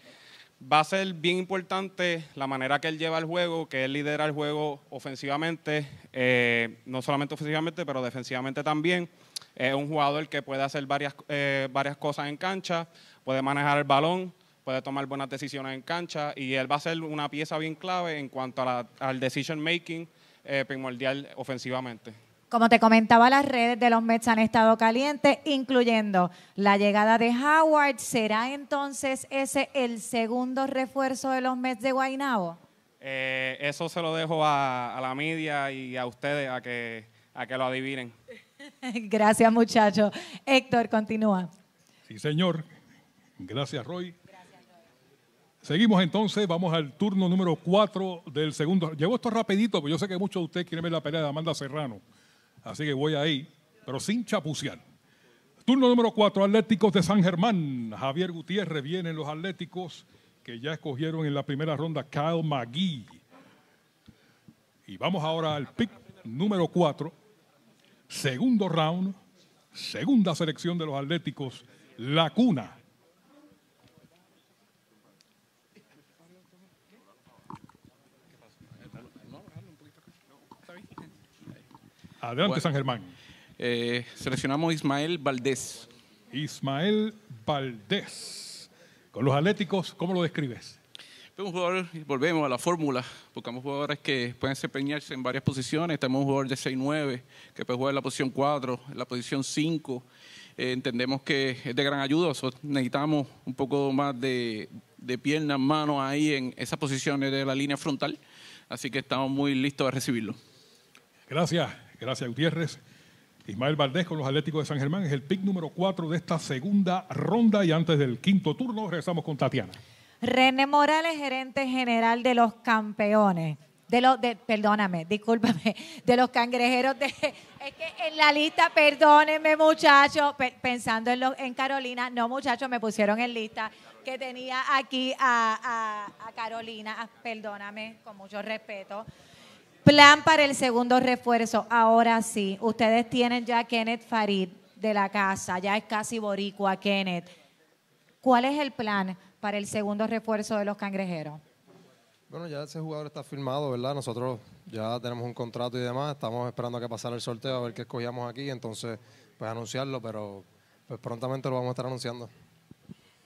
va a ser bien importante la manera que él lleva el juego, que él lidera el juego ofensivamente, eh, no solamente ofensivamente, pero defensivamente también. Es un jugador que puede hacer eh, varias, cosas en cancha, puede manejar el balón, puede tomar buenas decisiones en cancha y él va a ser una pieza bien clave en cuanto al decision making eh, primordial ofensivamente. Como te comentaba, las redes de los Mets han estado calientes, incluyendo la llegada de Howard. ¿Será entonces ese el segundo refuerzo de los Mets de Guaynabo? Eh, eso se lo dejo a, la media y a ustedes a que, a que lo adivinen. Gracias, muchachos. Héctor, continúa. Sí, señor. Gracias, Roy. Gracias, Seguimos entonces, vamos al turno número cuatro del segundo. Llevo esto rapidito, porque yo sé que muchos de ustedes quieren ver la pelea de Amanda Serrano. Así que voy ahí, pero sin chapucear. Turno número 4, Atléticos de San Germán. Javier Gutiérrez vienen los Atléticos que ya escogieron en la primera ronda Kyle McGee. Y vamos ahora al pick número 4, segundo round, segunda selección de los Atléticos, La Cuna. Adelante, San Germán. Eh, seleccionamos Ismael Valdés. Ismael Valdés. Con los Atléticos, ¿cómo lo describes? Un jugador, volvemos a la fórmula, buscamos jugadores que pueden desempeñarse en varias posiciones. Tenemos un jugador de 6-9 que puede jugar en la posición 4, en la posición 5. Eh, entendemos que es de gran ayuda, necesitamos un poco más de, de piernas, manos ahí en esas posiciones de la línea frontal. Así que estamos muy listos a recibirlo. Gracias. Gracias, Gutiérrez. Ismael Valdés con los Atléticos de San Germán es el pick número cuatro de esta segunda ronda y antes del quinto turno regresamos con Tatiana. René Morales, gerente general de los campeones. De los, perdóname, discúlpame, de los cangrejeros de, es que en la lista, perdónenme muchachos, pensando en, Carolina, no muchachos, me pusieron en lista que tenía aquí a, a Carolina, ah, perdóname, con mucho respeto, Plan para el segundo refuerzo. Ahora sí, ustedes tienen ya a Kenneth Farid de la casa, ya es casi boricua Kenneth. ¿Cuál es el plan para el segundo refuerzo de los cangrejeros? Bueno, ya ese jugador está firmado, ¿verdad? Nosotros ya tenemos un contrato y demás, estamos esperando a que pasara el sorteo, a ver qué escogíamos aquí, entonces pues anunciarlo, pero pues prontamente lo vamos a estar anunciando.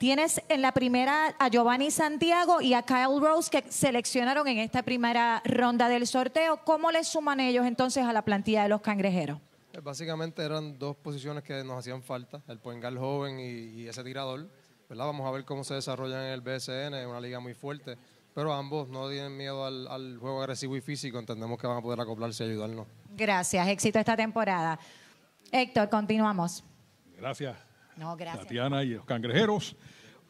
Tienes en la primera a Giovanni Santiago y a Kyle Rose que seleccionaron en esta primera ronda del sorteo. ¿Cómo le suman ellos entonces a la plantilla de los cangrejeros? Eh, básicamente eran dos posiciones que nos hacían falta, el poengal joven y, ese tirador. Vamos a ver cómo se desarrollan en el BSN, es una liga muy fuerte, pero ambos no tienen miedo al, al juego agresivo y físico, entendemos que van a poder acoplarse y ayudarnos. Gracias, éxito esta temporada. Héctor, continuamos. Gracias. No, gracias. Tatiana y los cangrejeros.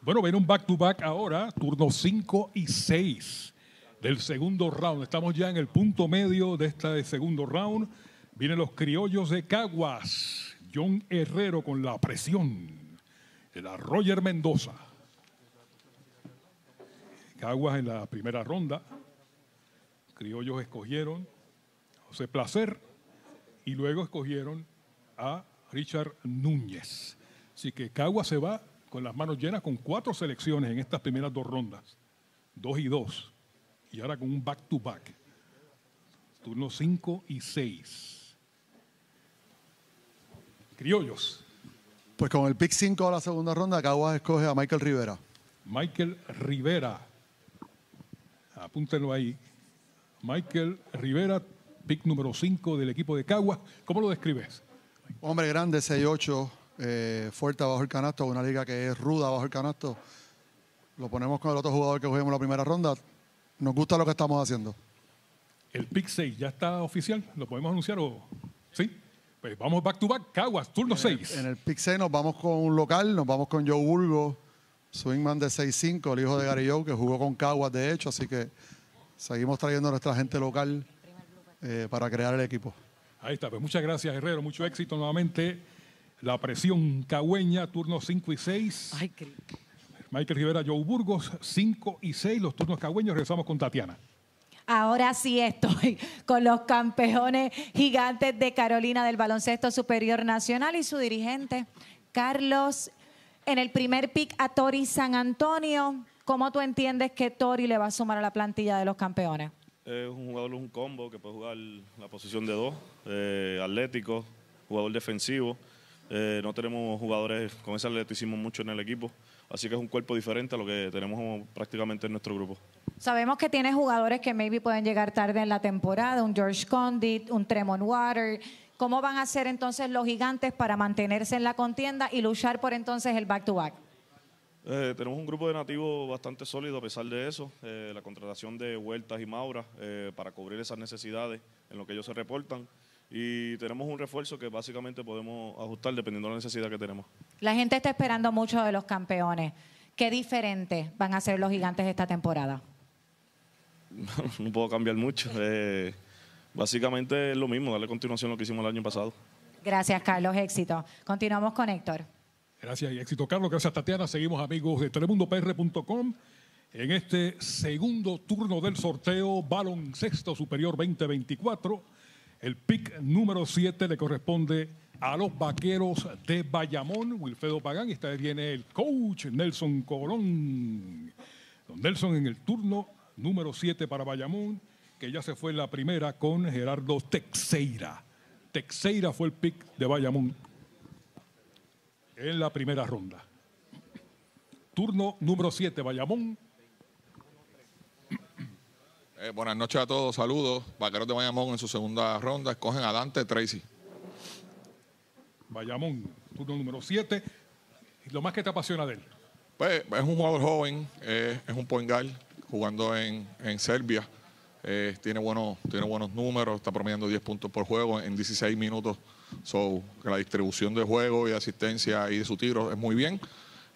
Bueno, viene un back-to-back ahora, turno 5 y 6 del segundo round. Estamos ya en el punto medio de este segundo round. Vienen los criollos de Caguas. John Herrero con la presión. La Roger Mendoza. Caguas en la primera ronda. Criollos escogieron José Placer y luego escogieron a Richard Núñez. Así que Cagua se va con las manos llenas con cuatro selecciones en estas primeras dos rondas. Dos y dos. Y ahora con un back-to-back. Turno cinco y seis. Criollos. Pues con el pick cinco de la segunda ronda, Caguas escoge a Michael Rivera. Michael Rivera. Apúntenlo ahí. Michael Rivera, pick número cinco del equipo de Caguas. ¿Cómo lo describes? Hombre grande, 6'8, eh, fuerte abajo el canasto, una liga que es ruda abajo el canasto, lo ponemos con el otro jugador que juguemos la primera ronda, nos gusta lo que estamos haciendo. El pick 6 ya está oficial, ¿lo podemos anunciar o...? ¿Sí? Pues vamos back to back, Caguas, turno 6. En, el pick 6 nos vamos con un local, nos vamos con Joe Burgo, swingman de 6-5, el hijo de Gary Joe, que jugó con Caguas de hecho, así que seguimos trayendo a nuestra gente local eh, para crear el equipo. Ahí está, pues muchas gracias Guerrero. mucho éxito nuevamente. La presión Cagüeña, turnos 5 y 6. Michael Rivera, Joe Burgos, 5 y 6, los turnos cagüeños. Regresamos con Tatiana. Ahora sí estoy con los campeones gigantes de Carolina del Baloncesto Superior Nacional y su dirigente, Carlos. En el primer pick a Tori San Antonio, ¿cómo tú entiendes que Tori le va a sumar a la plantilla de los campeones? Es un jugador, un combo que puede jugar la posición de dos, eh, atlético, jugador defensivo. Eh, no tenemos jugadores con ese hicimos mucho en el equipo, así que es un cuerpo diferente a lo que tenemos prácticamente en nuestro grupo. Sabemos que tiene jugadores que maybe pueden llegar tarde en la temporada, un George Condit, un Tremont Water. ¿Cómo van a ser entonces los gigantes para mantenerse en la contienda y luchar por entonces el back-to-back? Eh, tenemos un grupo de nativos bastante sólido a pesar de eso. Eh, la contratación de Huertas y Maura para cubrir esas necesidades en lo que ellos se reportan y tenemos un refuerzo que básicamente podemos ajustar dependiendo de la necesidad que tenemos. La gente está esperando mucho de los campeones. ¿Qué diferente van a ser los gigantes de esta temporada? no puedo cambiar mucho. Eh, básicamente es lo mismo, darle continuación a lo que hicimos el año pasado. Gracias, Carlos. Éxito. Continuamos con Héctor. Gracias y éxito, Carlos. Gracias, Tatiana. Seguimos, amigos de telemundopr.com. En este segundo turno del sorteo Baloncesto Superior 2024 el pick número 7 le corresponde a los vaqueros de Bayamón, Wilfredo Pagán. Y esta vez viene el coach Nelson Colón. Don Nelson en el turno número 7 para Bayamón, que ya se fue en la primera con Gerardo Texeira. Texeira fue el pick de Bayamón en la primera ronda. Turno número 7, Bayamón. Eh, buenas noches a todos, saludos. Vaqueros de Bayamón en su segunda ronda. Escogen a Dante Tracy. Bayamón, turno número 7. ¿Lo más que te apasiona de él? Pues es un jugador joven, eh, es un guard jugando en, Serbia. Eh, tiene, buenos, tiene buenos números, está promediando 10 puntos por juego en 16 minutos. So, la distribución de juego y asistencia y de su tiro es muy bien.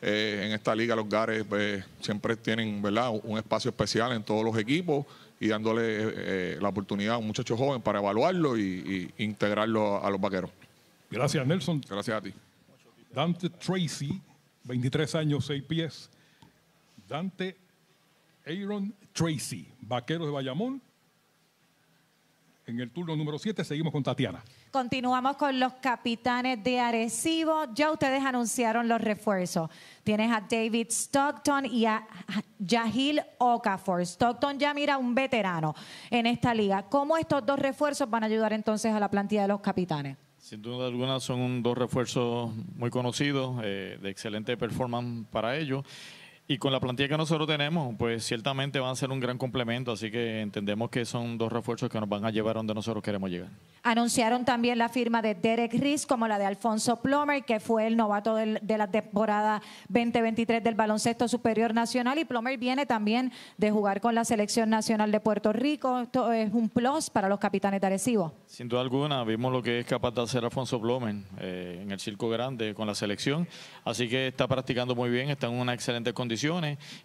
en esta liga los Gares pues, siempre tienen ¿verdad? un espacio especial en todos los equipos y dándole eh, eh, la oportunidad a un muchacho joven para evaluarlo e integrarlo a, los vaqueros. Gracias, Nelson. Gracias a ti. Dante Tracy, 23 años, 6 pies. Dante Aaron Tracy, vaquero de Bayamón. En el turno número 7 seguimos con Tatiana. Continuamos con los capitanes de Arecibo. Ya ustedes anunciaron los refuerzos. Tienes a David Stockton y a Yahil Okafor. Stockton ya mira un veterano en esta liga. ¿Cómo estos dos refuerzos van a ayudar entonces a la plantilla de los capitanes? Sin duda alguna son dos refuerzos muy conocidos, eh, de excelente performance para ellos. Y con la plantilla que nosotros tenemos, pues ciertamente van a ser un gran complemento, así que entendemos que son dos refuerzos que nos van a llevar donde nosotros queremos llegar. Anunciaron también la firma de Derek Riz como la de Alfonso Plomer, que fue el novato de la temporada 2023 del Baloncesto Superior Nacional y Plomer viene también de jugar con la Selección Nacional de Puerto Rico. Esto es un plus para los capitanes de Arecibo. Sin duda alguna, vimos lo que es capaz de hacer Alfonso Plomer eh, en el Circo Grande con la selección, así que está practicando muy bien, está en una excelente condición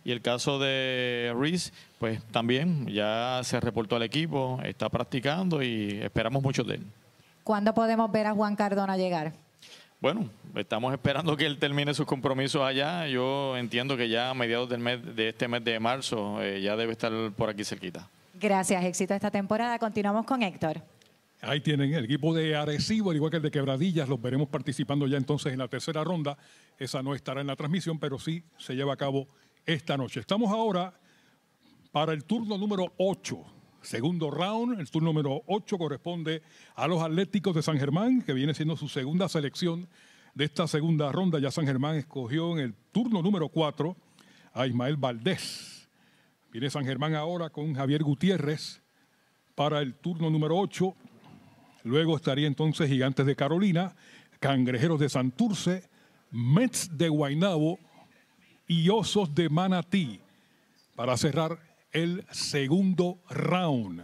y el caso de Reese, pues también ya se reportó al equipo, está practicando y esperamos mucho de él. ¿Cuándo podemos ver a Juan Cardona llegar? Bueno, estamos esperando que él termine sus compromisos allá. Yo entiendo que ya a mediados del mes, de este mes de marzo eh, ya debe estar por aquí cerquita. Gracias, éxito esta temporada. Continuamos con Héctor. Ahí tienen el equipo de Arecibo, al igual que el de Quebradillas, los veremos participando ya entonces en la tercera ronda. Esa no estará en la transmisión, pero sí se lleva a cabo esta noche. Estamos ahora para el turno número 8. Segundo round, el turno número 8 corresponde a los Atléticos de San Germán, que viene siendo su segunda selección de esta segunda ronda. Ya San Germán escogió en el turno número 4 a Ismael Valdés. Viene San Germán ahora con Javier Gutiérrez para el turno número 8. Luego estaría entonces Gigantes de Carolina, Cangrejeros de Santurce, Mets de Guaynabo y Osos de Manatí para cerrar el segundo round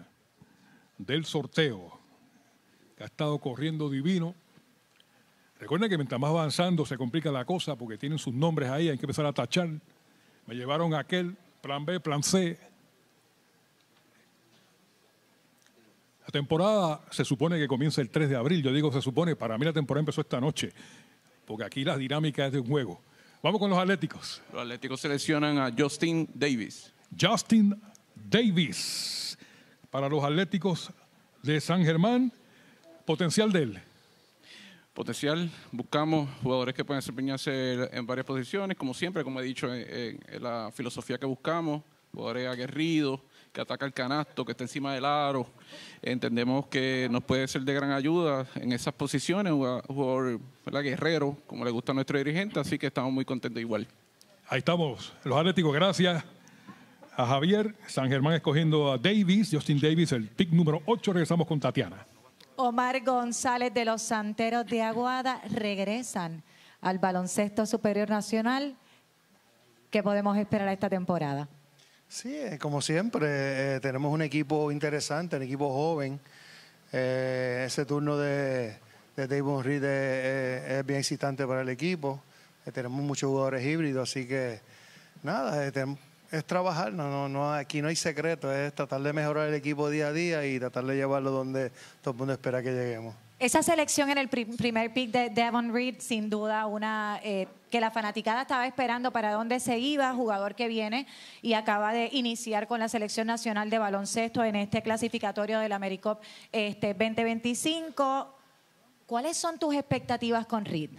del sorteo que ha estado corriendo divino. Recuerden que mientras más avanzando se complica la cosa porque tienen sus nombres ahí, hay que empezar a tachar. Me llevaron aquel, plan B, plan C, La temporada se supone que comienza el 3 de abril. Yo digo se supone, para mí la temporada empezó esta noche, porque aquí la dinámica es de un juego. Vamos con los Atléticos. Los Atléticos seleccionan a Justin Davis. Justin Davis. Para los Atléticos de San Germán, potencial de él. Potencial, buscamos jugadores que pueden desempeñarse en varias posiciones, como siempre, como he dicho, en, la filosofía que buscamos, jugadores aguerridos, que ataca el canasto, que está encima del aro. Entendemos que nos puede ser de gran ayuda en esas posiciones, jugador, jugador guerrero, como le gusta a nuestro dirigente, así que estamos muy contentos igual. Ahí estamos, los Atléticos, gracias a Javier, San Germán escogiendo a Davis, Justin Davis, el pick número 8, regresamos con Tatiana. Omar González de los Santeros de Aguada regresan al baloncesto superior nacional. ¿Qué podemos esperar esta temporada? Sí, eh, como siempre, eh, tenemos un equipo interesante, un equipo joven. Eh, ese turno de, de Reed es, bien excitante para el equipo. tenemos muchos jugadores híbridos, así que nada, es trabajar, aquí no hay secreto, es tratar de mejorar el equipo día a día y tratar de llevarlo donde todo el mundo espera que lleguemos. Esa selección en el primer pick de Devon Reed, sin duda, una eh, que la fanaticada estaba esperando para dónde se iba, jugador que viene y acaba de iniciar con la selección nacional de baloncesto en este clasificatorio del AmeriCup este, 2025. ¿Cuáles son tus expectativas con Reed?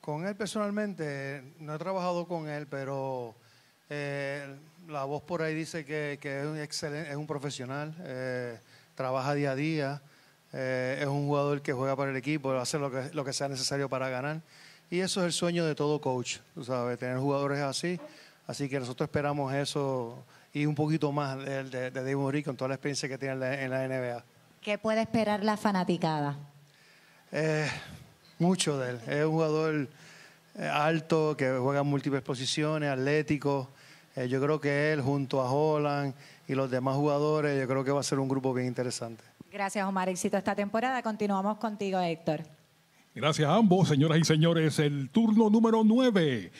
Con él personalmente, no he trabajado con él, pero eh, la voz por ahí dice que, es, un excelente, es un profesional, eh, trabaja día a día. Eh, es un jugador que juega para el equipo, hace lo que, lo que sea necesario para ganar. Y eso es el sueño de todo coach, ¿sabes? Tener jugadores así. Así que nosotros esperamos eso y un poquito más de, de, de Dave Murray con toda la experiencia que tiene en la, NBA. ¿Qué puede esperar la fanaticada? Eh, mucho de él. Es un jugador eh, alto, que juega en múltiples posiciones, atlético. yo creo que él, junto a Holland y los demás jugadores, yo creo que va a ser un grupo bien interesante. Gracias, Omar. Éxito esta temporada. Continuamos contigo, Héctor. Gracias a ambos, señoras y señores. El turno número 9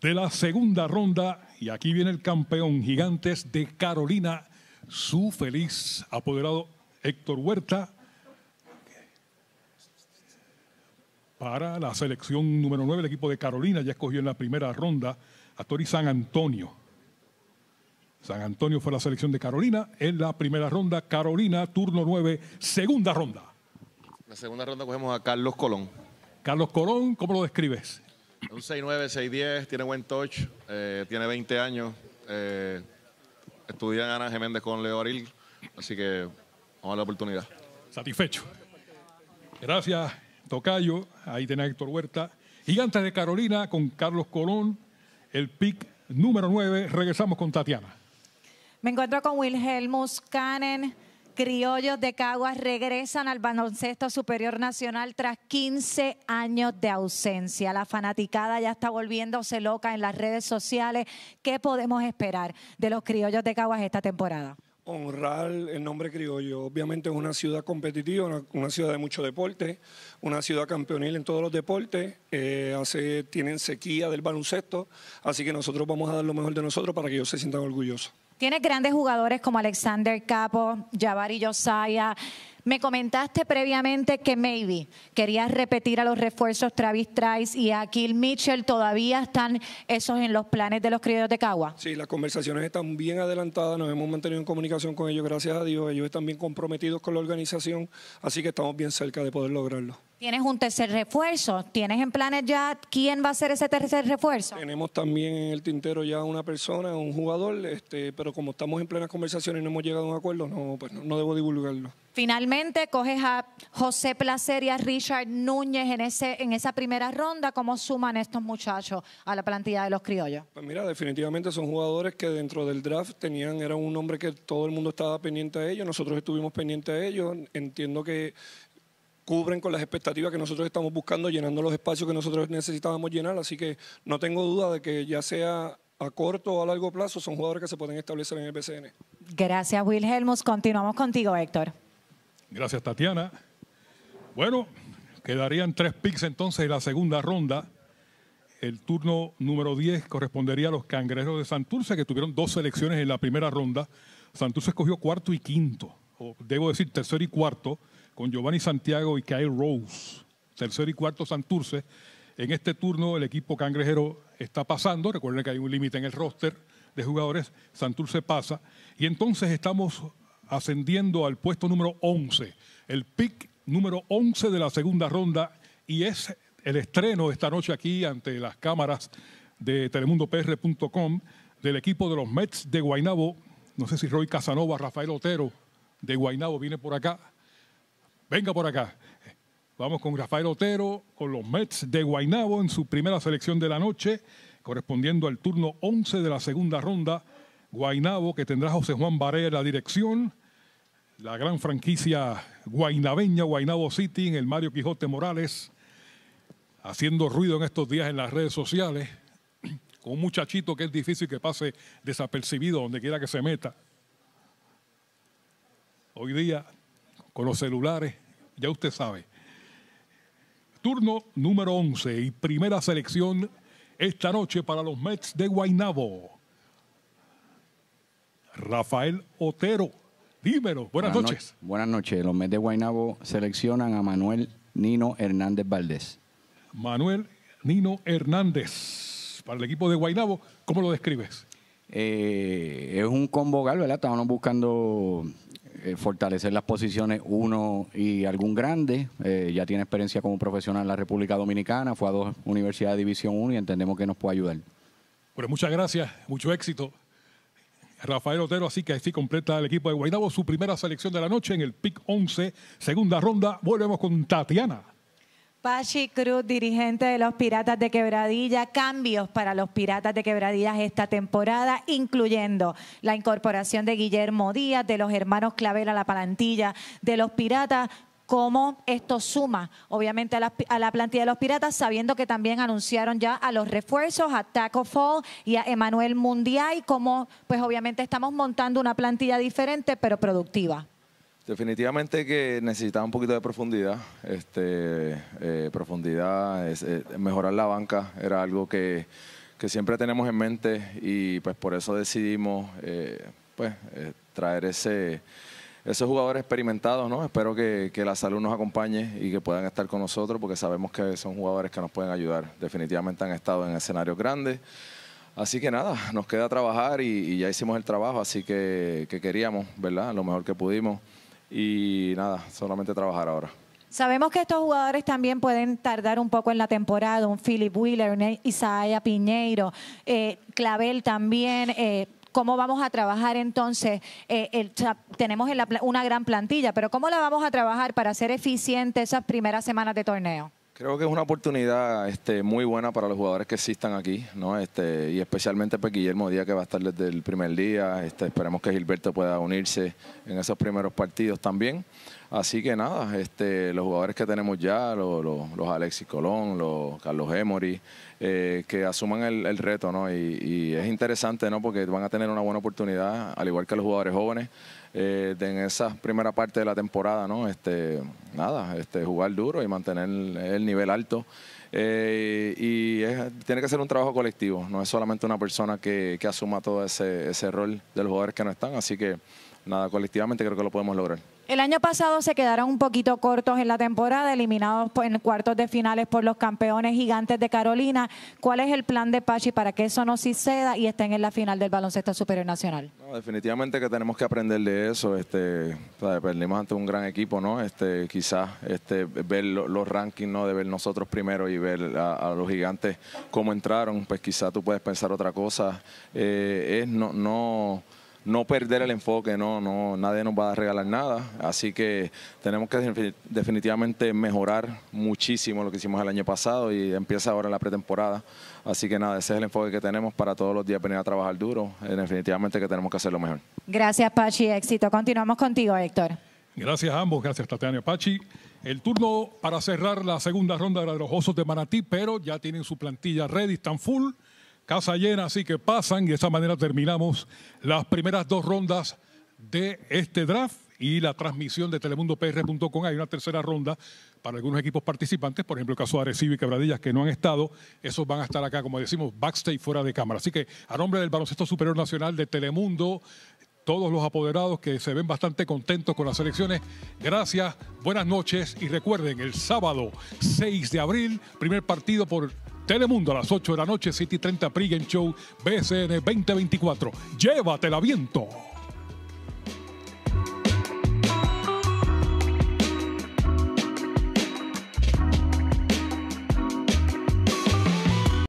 de la segunda ronda. Y aquí viene el campeón Gigantes de Carolina, su feliz apoderado Héctor Huerta. Para la selección número 9, el equipo de Carolina ya escogió en la primera ronda a Tori San Antonio. San Antonio fue la selección de Carolina en la primera ronda. Carolina, turno 9, segunda ronda. En La segunda ronda cogemos a Carlos Colón. Carlos Colón, ¿cómo lo describes? Un 6-10, tiene buen touch, eh, tiene 20 años. Eh, estudia en Ana Geméndez con Leo Aril, así que vamos a la oportunidad. Satisfecho. Gracias, Tocayo. Ahí tiene Héctor Huerta. Gigantes de Carolina con Carlos Colón, el pick número 9. Regresamos con Tatiana. Me encuentro con Wilhelmus Canen. Criollos de Caguas regresan al baloncesto superior nacional tras 15 años de ausencia. La fanaticada ya está volviéndose loca en las redes sociales. ¿Qué podemos esperar de los criollos de Caguas esta temporada? honrar el nombre criollo. Obviamente es una ciudad competitiva, una, ciudad de mucho deporte, una ciudad campeonil en todos los deportes. Eh, tienen sequía del baloncesto, así que nosotros vamos a dar lo mejor de nosotros para que ellos se sientan orgullosos. Tienes grandes jugadores como Alexander Capo, Jabari Josiah. Me comentaste previamente que maybe querías repetir a los refuerzos Travis Trice y Akil Mitchell. ¿Todavía están esos en los planes de los criollos de Cagua? Sí, las conversaciones están bien adelantadas. Nos hemos mantenido en comunicación con ellos, gracias a Dios. Ellos están bien comprometidos con la organización, así que estamos bien cerca de poder lograrlo. Tienes un tercer refuerzo. ¿Tienes en planes ya quién va a ser ese tercer refuerzo? Tenemos también en el tintero ya una persona, un jugador, este, pero como estamos en plenas conversaciones y no hemos llegado a un acuerdo, no, pues no, debo divulgarlo. Finalmente, coges a José Placer y a Richard Núñez en, ese, en esa primera ronda. ¿Cómo suman estos muchachos a la plantilla de los criollos? Pues mira, definitivamente son jugadores que dentro del draft tenían, era un nombre que todo el mundo estaba pendiente a ellos, nosotros estuvimos pendientes a ellos. Entiendo que cubren con las expectativas que nosotros estamos buscando, llenando los espacios que nosotros necesitábamos llenar. Así que no tengo duda de que ya sea a corto o a largo plazo, son jugadores que se pueden establecer en el BCN. Gracias, Wilhelmus. Continuamos contigo, Héctor. Gracias, Tatiana. Bueno, quedarían tres picks entonces en la segunda ronda. El turno número 10 correspondería a los cangrejos de Santurce, que tuvieron dos selecciones en la primera ronda. Santurce escogió cuarto y quinto, o debo decir tercero y cuarto con Giovanni Santiago y Kyle Rose. Tercero y cuarto Santurce. En este turno el equipo cangrejero está pasando. Recuerden que hay un límite en el roster de jugadores. Santurce pasa. Y entonces estamos ascendiendo al puesto número 11. El pick número 11 de la segunda ronda. Y es el estreno esta noche aquí ante las cámaras de telemundopr.com del equipo de los Mets de Guaynabo. No sé si Roy Casanova, Rafael Otero de Guaynabo viene por acá venga por acá. Vamos con Rafael Otero, con los Mets de Guainabo en su primera selección de la noche, correspondiendo al turno 11 de la segunda ronda. Guainabo que tendrá José Juan Baré en la dirección. La gran franquicia guainabeña, Guainabo City, en el Mario Quijote Morales, haciendo ruido en estos días en las redes sociales. Con un muchachito que es difícil que pase desapercibido donde quiera que se meta. Hoy día con los celulares, ya usted sabe. Turno número 11 y primera selección esta noche para los Mets de Guaynabo. Rafael Otero, dímelo, buenas, noches. buenas noches, los Mets de Guaynabo seleccionan a Manuel Nino Hernández Valdés. Manuel Nino Hernández, para el equipo de Guaynabo, ¿cómo lo describes? Eh, es un combo ¿verdad? Estábamos buscando eh, fortalecer las posiciones uno y algún grande. Eh, ya tiene experiencia como profesional en la República Dominicana, fue a dos universidades de División 1 y entendemos que nos puede ayudar. Bueno, muchas gracias, mucho éxito. Rafael Otero, así que así completa el equipo de Guaynabo su primera selección de la noche en el PIC 11, segunda ronda. Volvemos con Tatiana. Pachi Cruz, dirigente de los Piratas de Quebradilla, cambios para los Piratas de Quebradillas esta temporada, incluyendo la incorporación de Guillermo Díaz, de los hermanos Clavel a la plantilla de los Piratas. ¿Cómo esto suma, obviamente, a la, plantilla de los Piratas, sabiendo que también anunciaron ya a los refuerzos, a Taco Fall y a Emanuel Mundial, y cómo, pues obviamente, estamos montando una plantilla diferente, pero productiva? Definitivamente que necesitaba un poquito de profundidad, este, eh, profundidad, eh, mejorar la banca era algo que, siempre tenemos en mente y pues por eso decidimos eh, pues, traer ese, esos jugadores experimentados, ¿no? Espero que, la salud nos acompañe y que puedan estar con nosotros porque sabemos que son jugadores que nos pueden ayudar. Definitivamente han estado en escenarios grandes. Así que nada, nos queda trabajar y, y ya hicimos el trabajo, así que, que queríamos, ¿verdad? Lo mejor que pudimos y nada, solamente trabajar ahora. Sabemos que estos jugadores también pueden tardar un poco en la temporada, un Philip Wheeler, Isaiah Piñeiro, eh, Clavel también. Eh, ¿Cómo vamos a trabajar entonces? Eh, tenemos una gran plantilla, pero ¿cómo la vamos a trabajar para ser eficiente esas primeras semanas de torneo? Creo que es una oportunidad este, muy buena para los jugadores que existan aquí, ¿no? Este, y especialmente para pues, Guillermo Díaz, que va a estar desde el primer día. Este, esperemos que Gilberto pueda unirse en esos primeros partidos también. Así que nada, este, los jugadores que tenemos ya, los, los Alexis Colón, los Carlos Emory, eh, que asuman el, reto, ¿no? Y, es interesante, ¿no? Porque van a tener una buena oportunidad, al igual que los jugadores jóvenes, eh, en esa primera parte de la temporada, ¿no? Este, nada, este, jugar duro y mantener el, nivel alto. Eh, y tiene que ser un trabajo colectivo, no es solamente una persona que, asuma todo ese, ese rol de los jugadores que no están, así que nada, colectivamente creo que lo podemos lograr. El año pasado se quedaron un poquito cortos en la temporada, eliminados en cuartos de finales por los campeones gigantes de Carolina. ¿Cuál es el plan de Pachi para que eso no suceda y estén en la final del baloncesto superior nacional? definitivamente que tenemos que aprender de eso. Este, perdimos ante un gran equipo, ¿no? Este, quizás este, ver los rankings, ¿no? De ver nosotros primero y ver a, los gigantes cómo entraron, pues quizás tú puedes pensar otra cosa. Eh, es no no perder el enfoque, no, no, nadie nos va a regalar nada. Así que tenemos que definitivamente mejorar muchísimo lo que hicimos el año pasado y empieza ahora la pretemporada. Así que nada, ese es el enfoque que tenemos para todos los días venir a trabajar duro. Eh, definitivamente que tenemos que hacer lo mejor. Gracias, Pachi. Éxito. Continuamos contigo, Héctor. Gracias a ambos, gracias Tatiana Pachi. El turno para cerrar la segunda ronda de los Osos de Manatí, pero ya tienen su plantilla ready, están full casa llena, así que pasan y de esa manera terminamos las primeras dos rondas de este draft y la transmisión de telemundopr.com. Hay una tercera ronda para algunos equipos participantes, por ejemplo el caso de Arecibo y Quebradillas que no han estado, esos van a estar acá, como decimos, backstage fuera de cámara. Así que a nombre del Baloncesto Superior Nacional de Telemundo, todos los apoderados que se ven bastante contentos con las elecciones. Gracias, buenas noches y recuerden, el sábado 6 de abril, primer partido por Telemundo a las 8 de la noche, City 30 Pregame Show, BCN 2024. Llévatela viento.